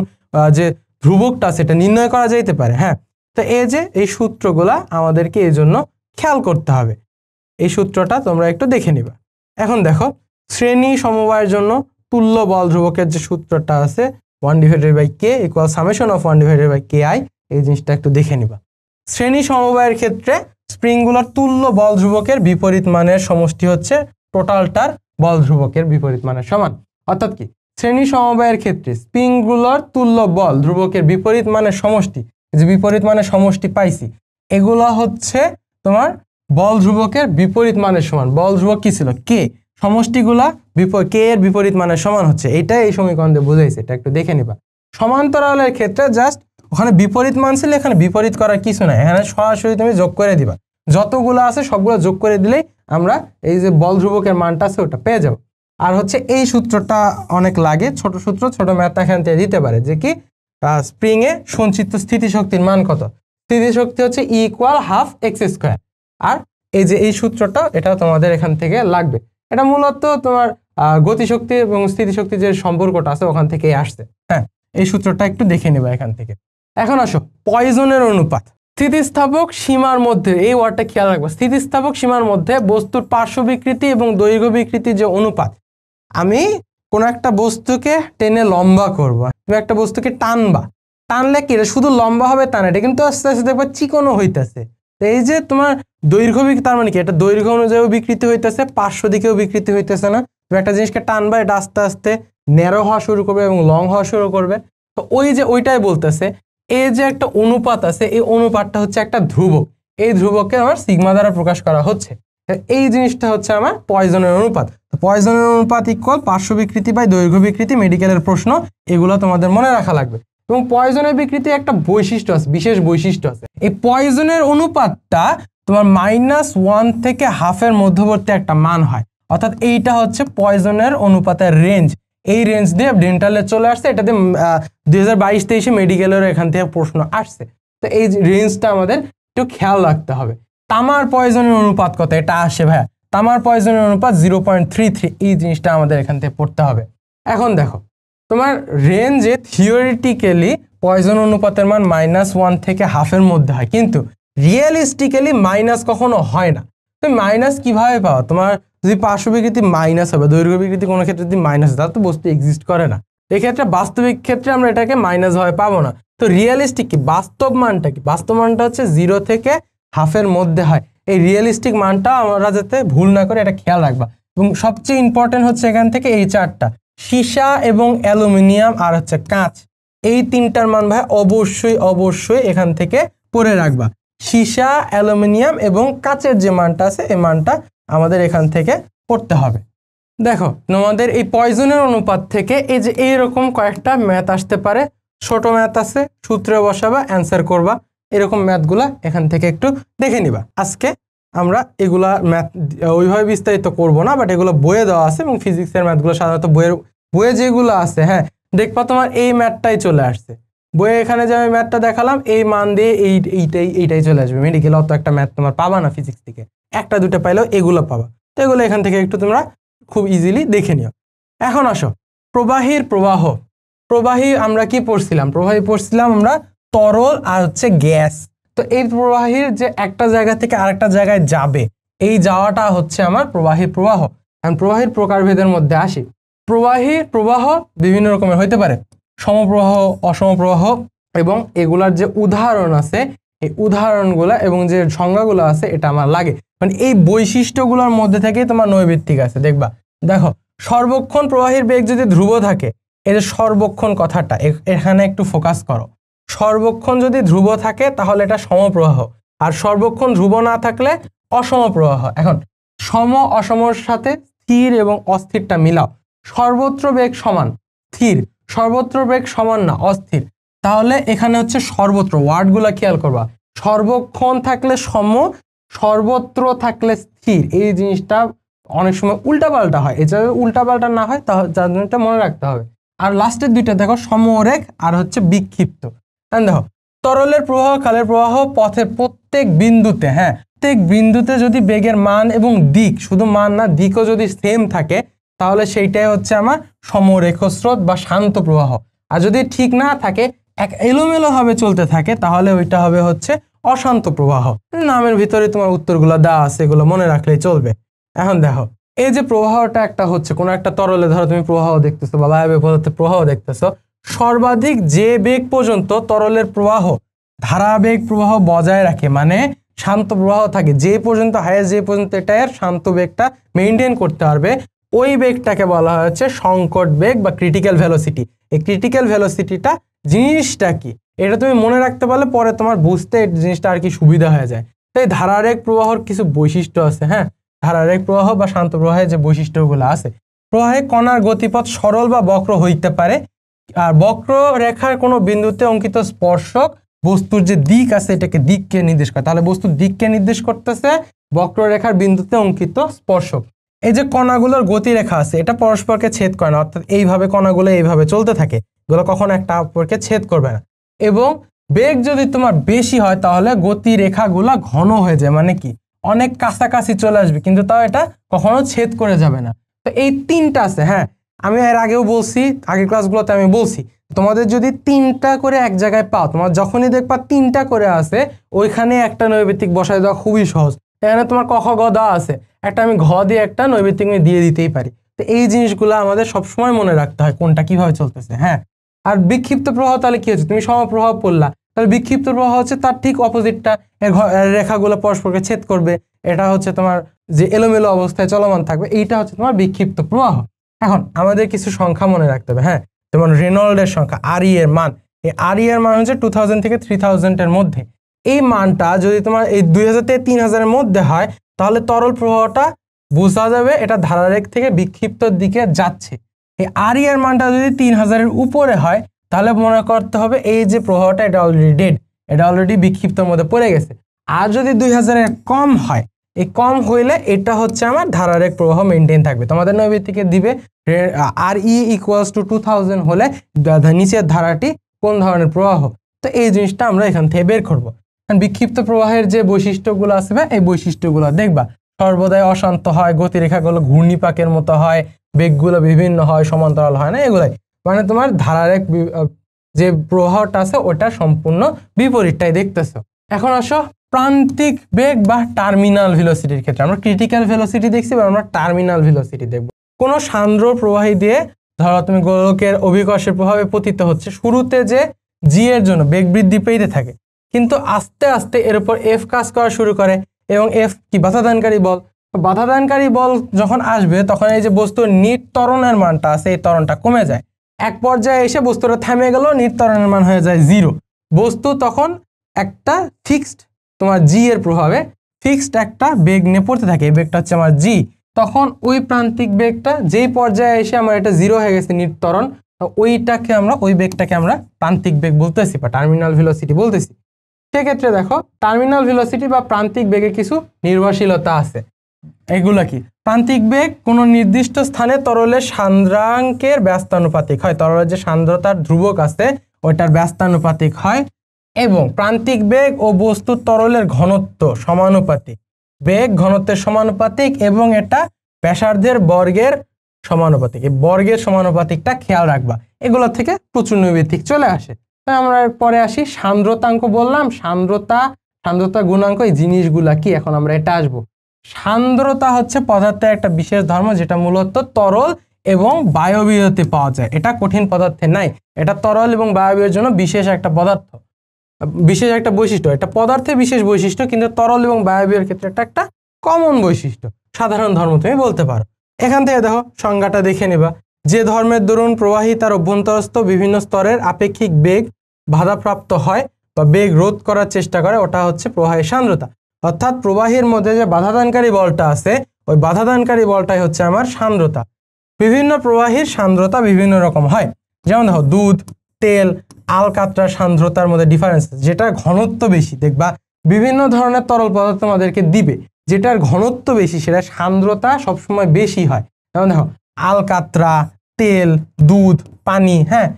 Speaker 1: যে ধ্রুবকটা সেটা নির্ণয় করা যাইতে পারে হ্যাঁ তো এই যে এই সূত্রগুলা আমাদেরকে এই জন্য খেয়াল করতে হবে এই সূত্রটা তোমরা একটু দেখে নিবা এখন দেখো শ্রেণী সমবায়ের জন্য তুল্য বল ধ্রুবকের যে সূত্রটা আছে one divided by K equal summation of one divided by K I এই জিনিসটা একটু দেখে নিবা শ্রেণী সমবায়ের ক্ষেত্রে স্প্রিংগুলোর তুল্য বল ধ্রুবকের বিপরীত মানের সমষ্টি হচ্ছে টোটালটার বল ধ্রুবকের বিপরীত মানের সমান অর্থাৎ কি শ্রেণী সমবায়ের ক্ষেত্রে স্প্রিংগুলোর তুল্য বল ধ্রুবকের বিপরীত মানের সমষ্টি যে বিপরীত মানের সমষ্টি পাইছি এগুলো হচ্ছে তোমার বল ধ্রুবকের বিপরীত মানের সমান বল ধ্রুবক কি ছিল কে সমষ্টিগুলা বিপরীত কে এর বিপরীত মানের সমান হচ্ছে এটাই এই সমীকরণ দিয়ে বুঝাইছে এটা একটু দেখে নিবা সমান্তরালের ক্ষেত্রে জাস্ট ওখানে বিপরীত মান ছিল এখানে বিপরীত করার কিছু নাই এখানে সরাসরি তুমি যোগ করে দিবা যতগুলো আছে সবগুলো যোগ করে দিলেই আমরা এই যে বল ধ্রুবকের মানটা আছে ওটা পেয়ে যাবো আর হচ্ছে এই সূত্রটা অনেক লাগে ছোট সূত্র ছোট ম্যাথ এখান থেকে দিতে পারে যে কি স্প্রিংয়ে সঞ্চিত স্থিতিশক্তির মান কত স্থিতি শক্তি হচ্ছে ইকুয়াল হাফ এক্স স্কোয়ার আর এই যে এই সূত্রটা এটা তোমাদের এখান থেকে লাগবে এটা মূলত তোমার গতিশক্তি এবং স্থিতিশক্তির যে সম্পর্কটা আছে ওখান থেকেই আসছে হ্যাঁ এই সূত্রটা একটু দেখে নেবা এখান থেকে এখন আসো পয়জনের অনুপাত স্থিতিস্থাপক সীমার মধ্যে এই ওয়ার্ডটা খেয়াল রাখবো স্থিতিস্থাপক সীমার মধ্যে বস্তুর পার্শ্ব বিকৃতি এবং দৈর্ঘ্য বিকৃতির যে অনুপাত আমি কোনো একটা বস্তুকে টেনে লম্বা করবো একটা বস্তুকে টানবা টানলে কি শুধু লম্বা হবে তা না এটা কিন্তু আস্তে আস্তে দেখবা চিকনও হইতেছে তো এই যে তোমার দৈর্ঘ্য তার মানে কি এটা দৈর্ঘ্য অনুযায়ীও বিকৃতি হইতেছে পার্শ্ব দিকেও বিকৃতি হইতেছে না তুমি একটা জিনিসকে টানবা এটা আস্তে আস্তে ন্যারো হওয়া শুরু করবে এবং লং হওয়া শুরু করবে তো ওই যে ওইটাই বলতেছে এই যে একটা অনুপাত আছে এই অনুপাতটা হচ্ছে একটা ধ্রুবক এই ধ্রুবককে আমার সিগমা দ্বারা প্রকাশ করা হচ্ছে এই জিনিসটা হচ্ছে আমার পয়জনের অনুপাত পয়জনের অনুপাত ইকুয়াল পার্শ্ব বিকৃতি বা দৈর্ঘ্য বিকৃতি মেডিকেলের প্রশ্ন এগুলো তোমাদের মনে রাখা লাগবে এবং পয়জনের বিকৃতি একটা বৈশিষ্ট্য আছে বিশেষ বৈশিষ্ট্য আছে এই পয়জনের অনুপাতটা তোমার মাইনাস ওয়ান থেকে হাফের মধ্যবর্তী একটা মান হয় অর্থাৎ এইটা হচ্ছে পয়জনের অনুপাতের রেঞ্জ এই রেঞ্জ দিয়ে ডেন্টালে চলে আসছে এটাতে দুই হাজার বাইশ তেইশে মেডিকেলের এখান থেকে প্রশ্ন আসছে তো এই রেঞ্জটা আমাদের একটু খেয়াল রাখতে হবে তামার পয়জনের অনুপাত কত এটা আসে ভাইয়া তামার পয়জনের অনুপাত জিরো পয়েন্ট থ্রি থ্রি এই জিনিসটা আমাদের এখান থেকে পড়তে হবে এখন দেখো তোমার রেঞ্জে থিওরিটিক্যালি পয়জন অনুপাতের মান মাইনাস ওয়ান থেকে হাফের মধ্যে হয় কিন্তু রিয়েলিস্টিক্যালি মাইনাস কখনো হয় না তুমি মাইনাস কিভাবে পাও তোমার যদি পার্শ্ব বিকৃতি মাইনাস হবে দৈর্ঘ্য বিকৃতি কোনো ক্ষেত্রে যদি মাইনাস তাহলে তো বস্তু এক্সিস্ট করে না এক্ষেত্রে বাস্তবিক ক্ষেত্রে আমরা এটাকে মাইনাস হয় পাবো না তো রিয়েলিস্টিক কি বাস্তব মানটা কি বাস্তব মানটা হচ্ছে জিরো থেকে হাফের মধ্যে হয় এই রিয়েলিস্টিক মানটা আমরা যাতে ভুল না করে এটা খেয়াল রাখবা এবং সবচেয়ে ইম্পর্টেন্ট হচ্ছে এখান থেকে এই চারটা সীসা এবং অ্যালুমিনিয়াম আর হচ্ছে কাঁচ এই তিনটার মান ভাই অবশ্যই অবশ্যই এখান থেকে পরে রাখবা সীসা অ্যালুমিনিয়াম এবং কাঁচের যে মানটা আছে এই মানটা আমাদের এখান থেকে পড়তে হবে দেখো তোমাদের এই পয়জনের অনুপাত থেকে এই যে এইরকম কয়েকটা ম্যাথ আসতে পারে ছোট ম্যাথ আছে সূত্রে বসাবা অ্যান্সার করবা এরকম ম্যাথগুলা এখান থেকে একটু দেখে নিবা আজকে আমরা এগুলা ম্যাথ ওইভাবে বিস্তারিত করব না বাট এগুলো বইয়ে দেওয়া আছে এবং ফিজিক্সের ম্যাথগুলো সাধারণত বইয়ের বইয়ে যেগুলো আছে হ্যাঁ দেখবা তোমার এই ম্যাথটাই চলে আসছে বইয়ে এখানে যে আমি ম্যাথটা দেখালাম এই মান দিয়ে এই এইটাই এইটাই চলে আসবে মেডিকেল অত একটা ম্যাথ তোমার পাবা না ফিজিক্স থেকে একটা দুটো পাইলেও এগুলো পাবা তো এগুলো এখান থেকে একটু তোমরা খুব ইজিলি দেখে নিও এখন আসো প্রবাহীর প্রবাহ প্রবাহী আমরা কি পড়ছিলাম প্রবাহী পড়ছিলাম আমরা তরল আর হচ্ছে গ্যাস তো এই প্রবাহের যে একটা জায়গা থেকে আরেকটা জায়গায় যাবে এই যাওয়াটা হচ্ছে আমার প্রবাহী প্রবাহ এখন প্রবাহের প্রকারভেদের মধ্যে আসি প্রবাহী প্রবাহ বিভিন্ন রকমের হইতে পারে সমপ্রবাহ অসমপ্রবাহ এবং এগুলার যে উদাহরণ আছে এই উদাহরণগুলো এবং যে সংজ্ঞাগুলো আছে এটা আমার লাগে মানে এই বৈশিষ্ট্যগুলোর মধ্যে থেকেই তোমার নৈভিত্তিক আছে দেখবা দেখো সর্বক্ষণ প্রবাহীর বেগ যদি ধ্রুব থাকে এর সর্বক্ষণ কথাটা এখানে একটু ফোকাস করো সর্বক্ষণ যদি ধ্রুব থাকে তাহলে এটা সমপ্রবাহ আর সর্বক্ষণ ধ্রুব না থাকলে অসমপ্রবাহ এখন সম অসমর সাথে স্থির এবং অস্থিরটা মিলাও সর্বত্র বেগ সমান স্থির সর্বত্র বেগ সমান না অস্থির তাহলে এখানে হচ্ছে সর্বত্র ওয়ার্ডগুলো খেয়াল করবা সর্বক্ষণ থাকলে সম সর্বত্র থাকলে স্থির এই জিনিসটা অনেক সময় উল্টাপাল্টা হয় এটা উল্টাপাল্টা না হয় তাহলে যার জন্য মনে রাখতে হবে আর লাস্টের দুইটা দেখো সমরেখ আর হচ্ছে বিক্ষিপ্ত হ্যাঁ, দেখো তরলের প্রবাহ খালের প্রবাহ পথে প্রত্যেক বিন্দুতে হ্যাঁ প্রত্যেক বিন্দুতে যদি বেগের মান এবং দিক শুধু মান না দিকও যদি সেম থাকে তাহলে সেইটাই হচ্ছে আমার সমরেখ স্রোত বা শান্ত প্রবাহ আর যদি ঠিক না থাকে এক এলোমেলোভাবে চলতে থাকে তাহলে ওইটা হবে হচ্ছে অশান্ত প্রবাহ নামের ভিতরে তোমার উত্তরগুলো দেওয়া আছে এগুলো মনে রাখলেই চলবে এখন দেখো এই যে প্রবাহটা একটা হচ্ছে কোনো একটা তরলে ধরো তুমি প্রবাহ দেখতেছো বা বায়বে পদার্থের প্রবাহ দেখতেছো সর্বাধিক যে বেগ পর্যন্ত তরলের প্রবাহ ধারাবেগ প্রবাহ বজায় রাখে মানে শান্ত প্রবাহ থাকে যে পর্যন্ত হায়েস্ট যে পর্যন্ত এটা এর শান্ত বেগটা মেনটেন করতে পারবে ওই বেগটাকে বলা হচ্ছে সংকট বেগ বা ক্রিটিক্যাল ভেলোসিটি এই ক্রিটিক্যাল ভেলোসিটিটা জিনিসটা কি এটা তুমি মনে রাখতে পারলে পরে তোমার বুঝতে জিনিসটা আর কি সুবিধা হয়ে যায় তাই ধারারেক প্রবাহর কিছু বৈশিষ্ট্য আছে হ্যাঁ ধারারেক প্রবাহ বা শান্ত প্রবাহের যে বৈশিষ্ট্যগুলো আছে প্রবাহে কণার গতিপথ সরল বা বক্র হইতে পারে আর বক্র রেখার কোনো বিন্দুতে অঙ্কিত স্পর্শক বস্তুর যে দিক আছে এটাকে দিককে নির্দেশ করে তাহলে বস্তুর দিককে নির্দেশ করতেছে বক্ররেখার বিন্দুতে অঙ্কিত স্পর্শক এই যে কণাগুলোর গতিরেখা আছে এটা পরস্পরকে ছেদ করে না অর্থাৎ এইভাবে কণাগুলো এইভাবে চলতে থাকে এগুলো কখনো একটা অপরকে ছেদ করবে না এবং বেগ যদি তোমার বেশি হয় তাহলে গতিরেখাগুলো ঘন হয়ে যায় মানে কি অনেক কাছাকাছি চলে আসবে কিন্তু তাও এটা কখনো ছেদ করে যাবে না তো এই তিনটা আছে হ্যাঁ আমি এর আগেও বলছি আগের ক্লাসগুলোতে আমি বলছি তোমাদের যদি তিনটা করে এক জায়গায় পাও তোমার যখনই দেখবা তিনটা করে আছে ওইখানে একটা নৈবেদিক বসায় দেওয়া খুবই সহজ এখানে তোমার কখ গ দা আছে একটা আমি ঘ দিয়ে একটা নৈবেদিক আমি দিয়ে দিতেই পারি তো এই জিনিসগুলো আমাদের সবসময় মনে রাখতে হয় কোনটা কিভাবে চলতেছে হ্যাঁ আর বিক্ষিপ্ত প্রবাহ তাহলে কি হচ্ছে তুমি সমপ্রবাহ পড়লা তাহলে বিক্ষিপ্ত প্রবাহ হচ্ছে তার ঠিক অপোজিটটা রেখাগুলো পরস্পরকে ছেদ করবে এটা হচ্ছে তোমার যে এলোমেলো অবস্থায় চলমান থাকবে এইটা হচ্ছে তোমার বিক্ষিপ্ত প্রবাহ এখন আমাদের কিছু সংখ্যা মনে রাখতে হবে হ্যাঁ যেমন রেনল্ডের সংখ্যা আর এর মান এই আর এর মান হচ্ছে টু থাউজেন্ড থেকে থ্রি থাউজেন্ডের মধ্যে এই মানটা যদি তোমার এই দুই হাজার থেকে তিন হাজারের মধ্যে হয় তাহলে তরল প্রবাহটা বোঝা যাবে এটা ধারারেক থেকে বিক্ষিপ্তর দিকে যাচ্ছে এই আর এর মানটা যদি তিন হাজারের উপরে হয় তাহলে মনে করতে হবে এই যে প্রবাহটা এটা অলরেডি ডেড এটা অলরেডি বিক্ষিপ্তর মধ্যে পড়ে গেছে আর যদি দুই হাজারের কম হয় এই কম হইলে এটা হচ্ছে আমার ধারারেক প্রবাহ মেনটেন থাকবে তোমাদের নৈবিত্তিকে দিবে আর E equals to two thousand হলে নিচের ধারাটি কোন ধরনের প্রবাহ তো এই জিনিসটা আমরা এখান থেকে বের করবো বিক্ষিপ্ত প্রবাহের যে বৈশিষ্ট্যগুলো আসবে এই বৈশিষ্ট্যগুলো দেখবা সর্বদাই অশান্ত হয় গতিরেখাগুলো ঘূর্ণিপাকের মতো হয় বেগগুলো বিভিন্ন হয় সমান্তরাল হয় না এগুলাই মানে তোমার ধারার এক যে প্রবাহটা আছে ওটা সম্পূর্ণ বিপরীতটাই দেখতেছো এখন আসো প্রান্তিক বেগ বা টার্মিনাল ভেলোসিটির ক্ষেত্রে আমরা ক্রিটিক্যাল ভেলোসিটি দেখছি বা আমরা টার্মিনাল ভেলোসিটি দেখব কোনো সান্দ্র প্রবাহী দিয়ে ধরো তুমি গোলকের অভিকর্ষের প্রভাবে পতিত হচ্ছে শুরুতে যে জি এর জন্য বেগ বৃদ্ধি পেতে থাকে কিন্তু আস্তে আস্তে এর উপর এফ কাজ করা শুরু করে এবং এফ কি বাধাদানকারী বল বাধাদানকারী বল যখন আসবে তখন এই যে বস্তুর নিট ত্বরণের মানটা আছে এই ত্বরণটা কমে যায় এক পর্যায়ে এসে বস্তুটা থেমে গেল নিট ত্বরণের মান হয়ে যায় জিরো বস্তু তখন একটা ফিক্সড তোমার জি এর প্রভাবে ফিক্সড একটা বেগ নিয়ে পড়তে থাকে এই বেগটা হচ্ছে আমার জি তখন ওই প্রান্তিক বেগটা যেই পর্যায়ে এসে আমার এটা জিরো হয়ে গেছে নির্তরণ ওইটাকে আমরা ওই বেগটাকে আমরা প্রান্তিক বেগ বলতেছি বা টার্মিনাল ভেলোসিটি বলতেছি সেক্ষেত্রে দেখো টার্মিনাল ভেলোসিটি বা প্রান্তিক বেগে কিছু নির্ভরশীলতা আছে এগুলো কি প্রান্তিক বেগ কোনো নির্দিষ্ট স্থানে তরলের সান্দ্রাঙ্কের ব্যস্তানুপাতিক হয় তরলের যে সান্দ্রতার ধ্রুবক আছে ওইটার ব্যস্তানুপাতিক হয় এবং প্রান্তিক বেগ ও বস্তুর তরলের ঘনত্ব সমানুপাতিক বেগ ঘনত্বের সমানুপাতিক এবং এটা ব্যাসার্ধের বর্গের সমানুপাতিক এই বর্গের সমানুপাতিকটা খেয়াল রাখবা এগুলো থেকে প্রচুর নৈবেদিক চলে আসে তাই আমরা পরে আসি সান্দ্রতাঙ্ক বললাম সান্দ্রতা সান্দ্রতা গুণাঙ্ক এই জিনিসগুলা কি এখন আমরা এটা আসবো সান্দ্রতা হচ্ছে পদার্থের একটা বিশেষ ধর্ম যেটা মূলত তরল এবং বায়বীয়তে পাওয়া যায় এটা কঠিন পদার্থে নাই এটা তরল এবং বায়বীয়র জন্য বিশেষ একটা পদার্থ বিশেষ একটা বৈশিষ্ট্য একটা পদার্থে বিশেষ বৈশিষ্ট্য কিন্তু তরল এবং বায়বীয়ের ক্ষেত্রে একটা একটা কমন বৈশিষ্ট্য সাধারণ ধর্ম তুমি বলতে পারো এখান থেকে দেখো সংজ্ঞাটা দেখে নেবা যে ধর্মের দরুন প্রবাহী তার অভ্যন্তরস্থ বিভিন্ন স্তরের আপেক্ষিক বেগ বাধাপ্রাপ্ত হয় বা বেগ রোধ করার চেষ্টা করে ওটা হচ্ছে প্রবাহের সান্দ্রতা অর্থাৎ প্রবাহের মধ্যে যে বাধাদানকারী বলটা আছে ওই বাধাদানকারী বলটাই হচ্ছে আমার সান্দ্রতা বিভিন্ন প্রবাহীর সান্দ্রতা বিভিন্ন রকম হয় যেমন দেখো দুধ তেল আলকাত্রা সান্দ্রতার মধ্যে ডিফারেন্স যেটা ঘনত্ব বেশি দেখবা বিভিন্ন ধরনের তরল পদার্থ আমাদেরকে দিবে যেটার ঘনত্ব বেশি সেটা সান্দ্রতা সবসময় বেশি হয় যেমন দেখো আলকাত্রা তেল দুধ পানি হ্যাঁ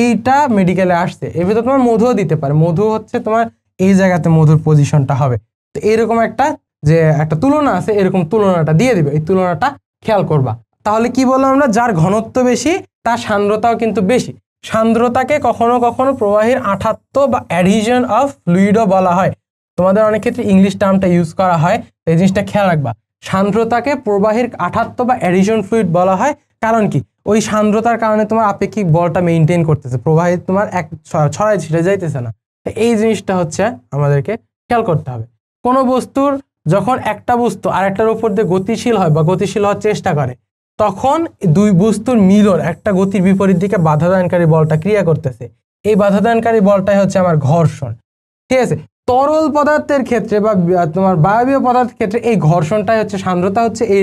Speaker 1: এইটা মেডিকেলে আসছে এ ভিতরে তোমার মধুও দিতে পারে মধু হচ্ছে তোমার এই জায়গাতে মধুর পজিশনটা হবে তো এরকম একটা যে একটা তুলনা আছে এরকম তুলনাটা দিয়ে দিবে এই তুলনাটা খেয়াল করবা তাহলে কি বললাম আমরা যার ঘনত্ব বেশি তার সান্দ্রতাও কিন্তু বেশি সান্দ্রতাকে কখনো কখনো প্রবাহের আঠাত্ব বা অ্যাডিশন অফ ফ্লুইডও বলা হয় তোমাদের অনেক ক্ষেত্রে ইংলিশ টার্মটা ইউজ করা হয় এই জিনিসটা খেয়াল রাখবা সান্দ্রতাকে প্রবাহের আঠাত্ব বা অ্যাডিশন ফ্লুইড বলা হয় কারণ কি ওই সান্দ্রতার কারণে তোমার আপেক্ষিক বলটা মেনটেন করতেছে প্রবাহে তোমার এক ছড়ায় ছিঁড়ে যাইতেছে না এই জিনিসটা হচ্ছে আমাদেরকে খেয়াল করতে হবে কোনো বস্তুর যখন একটা বস্তু আরেকটার উপর দিয়ে গতিশীল হয় বা গতিশীল হওয়ার চেষ্টা করে তখন দুই বস্তুর মিলন একটা গতির বিপরীত দিকে বাধাদানকারী বলটা ক্রিয়া করতেছে এই বাধাদানকারী বলটাই হচ্ছে আমার ঘর্ষণ ঠিক আছে তরল পদার্থের ক্ষেত্রে বা তোমার বায়বীয় পদার্থের ক্ষেত্রে এই ঘর্ষণটাই হচ্ছে সান্দ্রতা হচ্ছে এই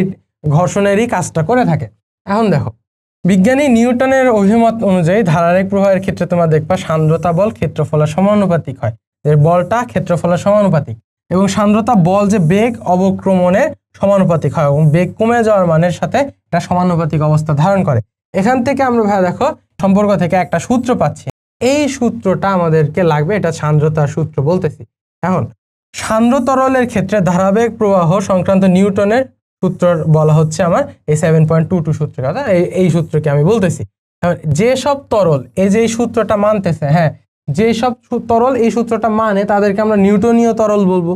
Speaker 1: ঘর্ষণেরই কাজটা করে থাকে এখন দেখো বিজ্ঞানী নিউটনের অভিমত অনুযায়ী ধারাবাহিক প্রবাহের ক্ষেত্রে তোমার দেখবা সান্দ্রতা বল ক্ষেত্রফলের সমানুপাতিক হয় এর বলটা ক্ষেত্রফলের সমানুপাতিক এবং সান্দ্রতা বল যে বেগ অবক্রমণের সমানুপাতিক হয় এবং বেগ কমে যাওয়ার মানের সাথে এটা সমানুপাতিক অবস্থা ধারণ করে এখান থেকে আমরা ভাই দেখো সম্পর্ক থেকে একটা সূত্র পাচ্ছি এই সূত্রটা আমাদেরকে লাগবে এটা সান্দ্রতার সূত্র বলতেছি এখন সান্দ্র তরলের ক্ষেত্রে ধারাবাহিক প্রবাহ সংক্রান্ত নিউটনের সূত্র বলা হচ্ছে আমার এই সেভেন পয়েন্ট টু টু সূত্রের কথা এই এই সূত্রকে আমি বলতেছি যেসব তরল এই যে সূত্রটা মানতেছে হ্যাঁ যেসব তরল এই সূত্রটা মানে তাদেরকে আমরা নিউটনীয় তরল বলবো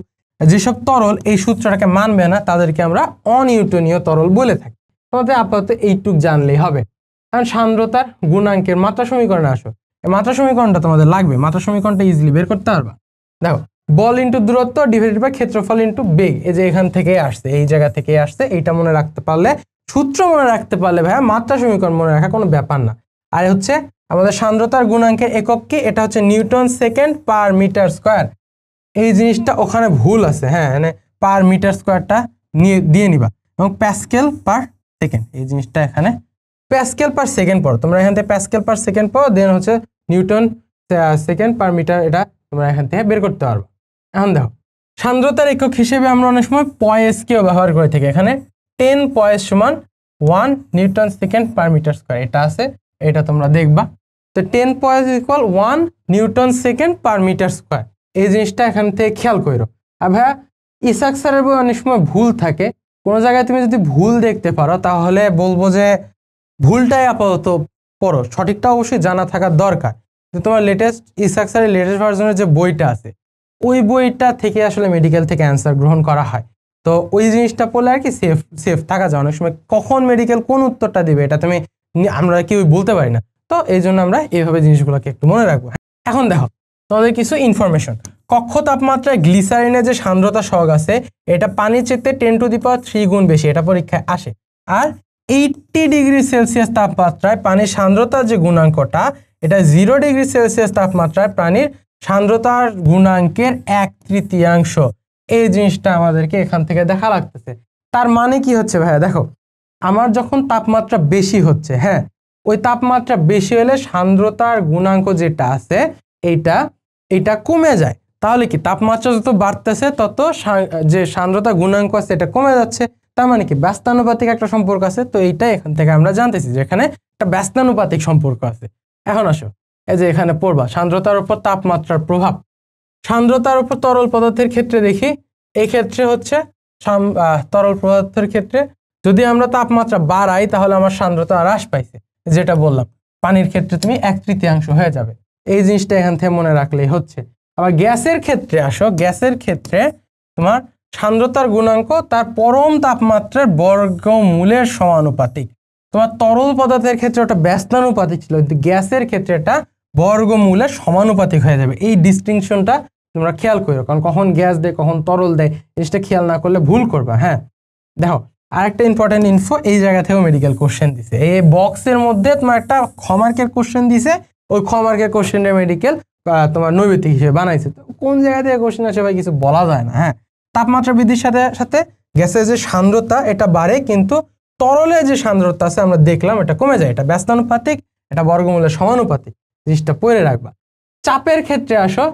Speaker 1: যেসব তরল এই সূত্রটাকে মানবে না তাদেরকে আমরা অনিউটনীয় তরল বলে থাকি তোমাদের আপাতত এইটুক জানলেই হবে কারণ সান্দ্রতার গুণাঙ্কের মাত্রা সমীকরণে আসো মাত্রা সমীকরণটা তোমাদের লাগবে মাত্রা সমীকরণটা ইজিলি বের করতে পারবা দেখো বল ইন্টু দূরত্ব ডিভাইডেড বাই ক্ষেত্রফল ইন্টু বেগ এই যে এখান থেকে আসছে এই জায়গা থেকে আসছে এইটা মনে রাখতে পারলে সূত্র মনে রাখতে পারলে ভাইয়া মাত্রা সমীকরণ মনে রাখা কোনো ব্যাপার না আর হচ্ছে আমাদের সান্দ্রতার গুণাঙ্কের একককে এটা হচ্ছে newton second per metre square এই জিনিসটা ওখানে ভুল আছে হ্যাঁ মানে পার মিটার স্কোয়ারটা নিয়ে দিয়ে নিবা এবং প্যাসকেল পার সেকেন্ড এই জিনিসটা এখানে প্যাসকেল পার সেকেন্ড পড়ো তোমরা এখান থেকে প্যাসকেল পার সেকেন্ড পর দেন হচ্ছে নিউটন সেকেন্ড পার মিটার এটা তোমরা এখান থেকে বের করতে পারবো এখন দেখো সান্দ্রতার একক হিসেবে আমরা অনেক সময় পয়েসকেও ব্যবহার করে থাকি এখানে টেন পয়েস সমান one newton second per metre square এটা আছে এটা তোমরা দেখবা তো ten poise equal one newton second per metre square এই জিনিসটা এখান থেকে খেয়াল করো আর ভাইয়া ইসাক স্যারের বই অনেক সময় ভুল থাকে কোনো জায়গায় তুমি যদি ভুল দেখতে পারো তাহলে বলবো যে ভুলটাই আপাতত পড়ো সঠিকটা অবশ্যই জানা থাকা দরকার তোমার লেটেস্ট ইসাক স্যারের লেটেস্ট ভার্জনের যে বইটা আছে ওই বইটা থেকে আসলে মেডিকেল থেকে অ্যান্সার গ্রহণ করা হয় তো ওই জিনিসটা পড়লে আর কি সেফ সেফ থাকা যায় অনেক সময় কখন মেডিকেল কোন উত্তরটা দেবে এটা তুমি আমরা কেউ বলতে পারি না তো এই জন্য আমরা এইভাবে জিনিসগুলোকে একটু মনে রাখবো এখন দেখো তাদের কিছু ইনফরমেশন কক্ষ তাপমাত্রায় গ্লিসারিনের যে সান্দ্রতা সহগ আছে এটা পানির চেতে ten to the power three গুণ বেশি এটা পরীক্ষায় আসে আর এইটটি ডিগ্রি সেলসিয়াস তাপমাত্রায় পানির সান্দ্রতার যে গুণাঙ্কটা এটা জিরো ডিগ্রি সেলসিয়াস তাপমাত্রায় প্রাণীর সান্দ্রতার গুণাঙ্কের এক তৃতীয়াংশ এই জিনিসটা আমাদেরকে এখান থেকে দেখা লাগতেছে তার মানে কি হচ্ছে ভাইয়া দেখো আমার যখন তাপমাত্রা বেশি হচ্ছে হ্যাঁ ওই তাপমাত্রা বেশি হলে সান্দ্রতার গুণাঙ্ক যেটা আছে এইটা এটা কমে যায় তাহলে কি তাপমাত্রা যত বাড়তেছে তত যে সান্দ্রতা গুণাঙ্ক আছে এটা কমে যাচ্ছে তার মানে কি ব্যস্তানুপাতিক একটা সম্পর্ক আছে তো এইটাই এখান থেকে আমরা জানতেছি যে এখানে একটা ব্যস্তানুপাতিক সম্পর্ক আছে এখন আসো এই যে এখানে পড়বা সান্দ্রতার উপর তাপমাত্রার প্রভাব সান্দ্রতার উপর তরল পদার্থের ক্ষেত্রে দেখি এই ক্ষেত্রে হচ্ছে তরল পদার্থের ক্ষেত্রে যদি আমরা তাপমাত্রা বাড়াই তাহলে আমার সান্দ্রতা হ্রাস পাইছে যেটা বললাম পানির ক্ষেত্রে তুমি এক তৃতীয়াংশ হয়ে যাবে এই জিনিসটা এখান থেকে মনে রাখলেই হচ্ছে আবার গ্যাসের ক্ষেত্রে আসো গ্যাসের ক্ষেত্রে তোমার সান্দ্রতার গুণাঙ্ক তার পরম তাপমাত্রার বর্গমূলের সমানুপাতিক তোমার তরল পদার্থের ক্ষেত্রে ওটা ব্যস্তানুপাতিক ছিল কিন্তু গ্যাসের ক্ষেত্রে এটা বর্গমূলের সমানুপাতিক হয়ে যাবে এই ডিস্টিংশনটা তোমরা খেয়াল করো কারণ কখন গ্যাস দেয় কখন তরল দেয় জিনিসটা খেয়াল না করলে ভুল করবে হ্যাঁ দেখো আরেকটা ইম্পর্টেন্ট ইনফো এই জায়গা থেকেও মেডিকেল কোশ্চেন দিছে এই বক্সের মধ্যে তোমার একটা খমার্কের কোশ্চেন দিছে ওই খমারকে কোশ্চেন মেডিকেল তোমার নৈবেদিক হিসেবে বানাইছে তো কোন জায়গা থেকে কোশ্চেন আসে ভাই কিছু বলা যায় না হ্যাঁ তাপমাত্রা বৃদ্ধির সাথে সাথে গ্যাসের যে সান্দ্রতা এটা বাড়ে কিন্তু তরলের যে সান্দ্রতা আছে আমরা দেখলাম এটা কমে যায় এটা ব্যস্তানুপাতিক এটা বর্গমূলের সমানুপাতিক জিনিসটা পরে রাখবা চাপের ক্ষেত্রে আসো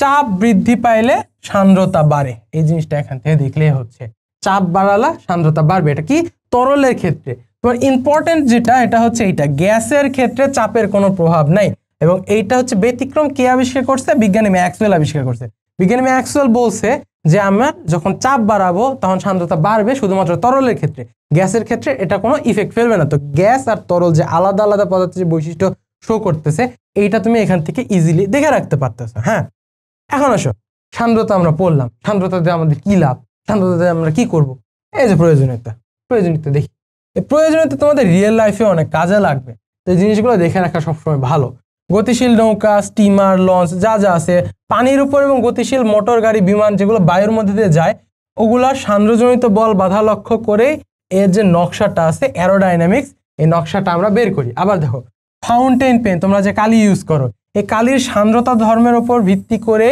Speaker 1: চাপ বৃদ্ধি পাইলে সান্দ্রতা বাড়ে এই জিনিসটা এখান থেকে দেখলে হচ্ছে চাপ বাড়ালা সান্দ্রতা বাড়বে এটা কি তরলের ক্ষেত্রে তোমার ইম্পর্টেন্ট যেটা এটা হচ্ছে এটা গ্যাসের ক্ষেত্রে চাপের কোনো প্রভাব নাই এবং এইটা হচ্ছে ব্যতিক্রম কে আবিষ্কার করছে বিজ্ঞানী ম্যাক্সুয়েল আবিষ্কার করছে বিজ্ঞানী ম্যাক্সুয়েল বলছে যে আমরা যখন চাপ বাড়াবো তখন সান্দ্রতা বাড়বে শুধুমাত্র তরলের ক্ষেত্রে গ্যাসের ক্ষেত্রে এটা কোনো ইফেক্ট ফেলবে না তো গ্যাস আর তরল যে আলাদা আলাদা পদার্থের যে বৈশিষ্ট্য শো করতেছে এইটা তুমি এখান থেকে ইজিলি দেখে রাখতে পারতেছো হ্যাঁ এখন আসো সান্দ্রতা আমরা পড়লাম সান্দ্রতাতে আমাদের কি লাভ সান্দ্রতাতে আমরা কি করব এই যে প্রয়োজনীয়তা প্রয়োজনীয়তা দেখি এই প্রয়োজনীয়তা তোমাদের রিয়েল লাইফে অনেক কাজে লাগবে তো এই জিনিসগুলো দেখে রাখা সবসময় ভালো গতিশীল নৌকা স্টিমার লঞ্চ যা যা আছে পানির উপর এবং গতিশীল মোটর গাড়ি বিমান যেগুলো বায়ুর মধ্যে দিয়ে যায় ওগুলা সান্দ্রজনিত বল বাধা লক্ষ্য করে এর যে নকশাটা আছে অ্যারোডাইনামিক্স এই নকশাটা আমরা বের করি আবার দেখো ফাউন্টেন পেন তোমরা যে কালি ইউজ করো এই কালির সান্দ্রতা ধর্মের ওপর ভিত্তি করে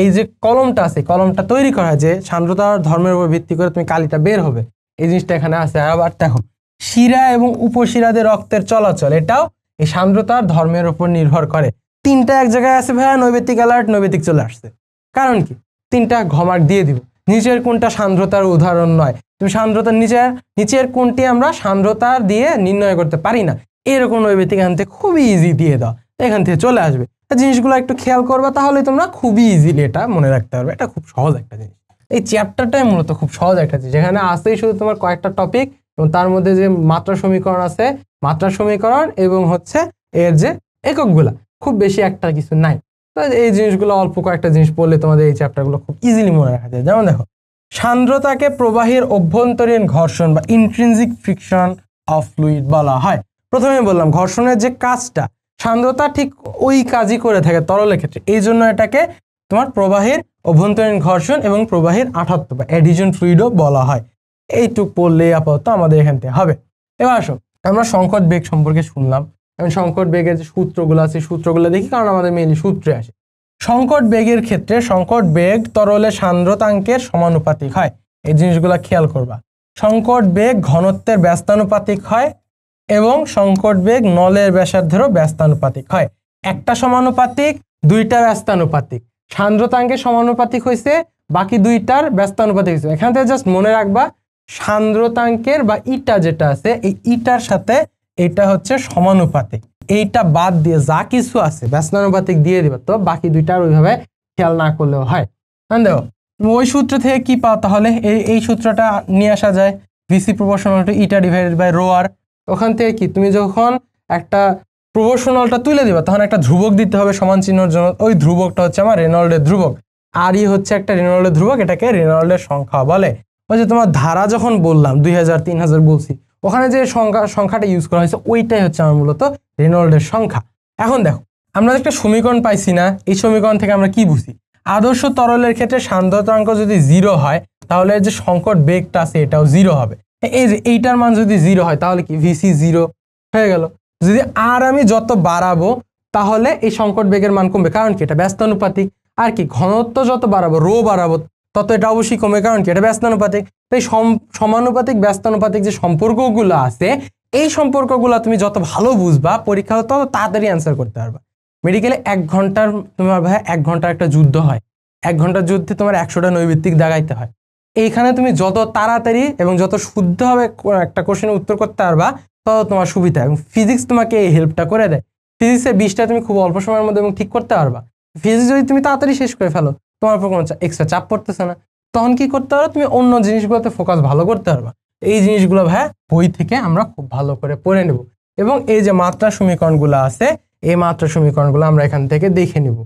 Speaker 1: এই যে কলমটা আছে কলমটা তৈরি করা যে সান্দ্রতা ধর্মের উপর ভিত্তি করে তুমি কালিটা বের হবে এই জিনিসটা এখানে আছে আবার দেখো শিরা এবং উপশিরাদের রক্তের চলাচল এটাও এই সান্দ্রতার ধর্মের উপর নির্ভর করে তিনটা এক জায়গায় আছে ভাইয়া নৈবেতিক অ্যালার্ট নৈবেতিক চলে আসছে কারণ কি তিনটা ঘমার দিয়ে দিব নিচের কোনটা সান্দ্রতার উদাহরণ নয় তুমি সান্দ্রতার নিচে নিচের কোনটি আমরা সান্দ্রতার দিয়ে নির্ণয় করতে পারি না এরকম নৈবেতিক এখান থেকে খুবই ইজি দিয়ে দাও এখান থেকে চলে আসবে জিনিসগুলো একটু খেয়াল করবা তাহলে তোমরা খুবই ইজিলি এটা মনে রাখতে পারবে এটা খুব সহজ একটা জিনিস এই চ্যাপ্টারটাই মূলত খুব সহজ একটা জিনিস যেখানে আসতেই শুধু তোমার কয়েকটা টপিক এবং তার মধ্যে যে মাত্রা সমীকরণ আছে মাত্রা সমীকরণ এবং হচ্ছে এর যে এককগুলা খুব বেশি একটা কিছু নাই তো এই জিনিসগুলো অল্প কয়েকটা জিনিস পড়লে তোমাদের এই চ্যাপ্টারগুলো খুব ইজিলি মনে রাখা যায় যেমন দেখো সান্দ্রতাকে প্রবাহের অভ্যন্তরীণ ঘর্ষণ বা ইন্ট্রিনজিক ফ্রিকশন অফ ফ্লুইড বলা হয় প্রথমে বললাম ঘর্ষণের যে কাজটা সান্দ্রতা ঠিক ওই কাজই করে থাকে তরলের ক্ষেত্রে এই জন্য এটাকে তোমার প্রবাহের অভ্যন্তরীণ ঘর্ষণ এবং প্রবাহের আঠাত্ত বা অ্যাডিজন ফ্লুইডও বলা হয় এইটুক পড়লে আপাতত আমাদের এখান থেকে হবে এবার আসো আমরা সংকট বেগ সম্পর্কে শুনলাম এবং সংকট বেগের যে সূত্রগুলো আছে সূত্রগুলো দেখি কারণ আমাদের মেনলি সূত্রে আসে সংকট বেগের ক্ষেত্রে সংকট বেগ তরলে সান্দ্রতাঙ্কের সমানুপাতিক হয় এই জিনিসগুলো খেয়াল করবা সংকট বেগ ঘনত্বের ব্যস্তানুপাতিক হয় এবং সংকট বেগ নলের ব্যাসার্ধেরও ব্যস্তানুপাতিক হয় একটা সমানুপাতিক দুইটা ব্যস্তানুপাতিক সান্দ্রতাঙ্কের সমানুপাতিক হয়েছে বাকি দুইটার ব্যস্তানুপাতিক হয়েছে এখান থেকে জাস্ট মনে রাখবা সান্দ্রতাঙ্কের বা ইটা যেটা আছে এই ইটার সাথে এটা হচ্ছে সমানুপাতিক এইটা বাদ দিয়ে যা কিছু আছে ব্যস্তানুপাতিক দিয়ে দিবে তো বাকি দুইটার ওইভাবে খেয়াল না করলেও হয় হ্যাঁ, দেখো ওই সূত্র থেকে কি পাও তাহলে এই এই সূত্রটা নিয়ে আসা যায় VC proportional to eta divided by rho r ওখান থেকে কি তুমি যখন একটা প্রভোশনালটা তুলে দিবা তখন একটা ধ্রুবক দিতে হবে সমান চিহ্নর জন্য ওই ধ্রুবকটা হচ্ছে আমার রেনল্ডের ধ্রুবক আর ই e হচ্ছে একটা রেনল্ডের ধ্রুবক এটাকে রেনল্ডের সংখ্যা বলে ওই যে তোমার ধারা যখন বললাম দুই হাজার তিন হাজার বলছি ওখানে যে সংখ্যা সংখ্যাটা ইউজ করা হয়েছে ওইটাই হচ্ছে আমার মূলত রেনল্ডের সংখ্যা এখন দেখো আমরা একটা সমীকরণ পাইছি না এই সমীকরণ থেকে আমরা কি বুঝি আদর্শ তরলের ক্ষেত্রে সান্দ্রতাঙ্ক যদি জিরো হয় তাহলে যে সংকট বেগটা আছে এটাও জিরো হবে এই যে এইটার মান যদি জিরো হয় তাহলে কি ভিসি জিরো হয়ে গেল যদি আর আমি যত বাড়াবো তাহলে এই সংকট বেগের মান কমবে কারণ কি এটা অনুপাতিক আর কি ঘনত্ব যত বাড়াবো রো বাড়াবো তত এটা অবশ্যই কমে কারণ কি এটা ব্যস্তানুপাতিক তাই সমানুপাতিক ব্যস্তানুপাতিক যে সম্পর্কগুলো আছে এই সম্পর্কগুলো তুমি যত ভালো বুঝবা পরীক্ষা তত তাড়াতাড়ি অ্যান্সার করতে পারবা মেডিকেলে এক ঘন্টার তোমার ভাই এক ঘন্টার একটা যুদ্ধ হয় এক ঘন্টার যুদ্ধে তোমার একশোটা নৈবৃত্তিক দাগাইতে হয় এইখানে তুমি যত তাড়াতাড়ি এবং যত শুদ্ধভাবে একটা কোশ্চেনের উত্তর করতে পারবা তত তোমার সুবিধা এবং ফিজিক্স তোমাকে এই হেল্পটা করে দেয় ফিজিক্সের বিষটা তুমি খুব অল্প সময়ের মধ্যে এবং ঠিক করতে পারবা ফিজিক্স যদি তুমি তাড়াতাড়ি শেষ করে ফেলো তোমার উপর কোনো এক্সট্রা চাপ পড়তেছে না তখন কি করতে পারো তুমি অন্য জিনিসগুলোতে ফোকাস ভালো করতে পারবা এই জিনিসগুলো ভাই বই থেকে আমরা খুব ভালো করে পড়ে নেব এবং এই যে মাত্রা সমীকরণগুলো আছে এই মাত্রা সমীকরণগুলো আমরা এখান থেকে দেখে নিব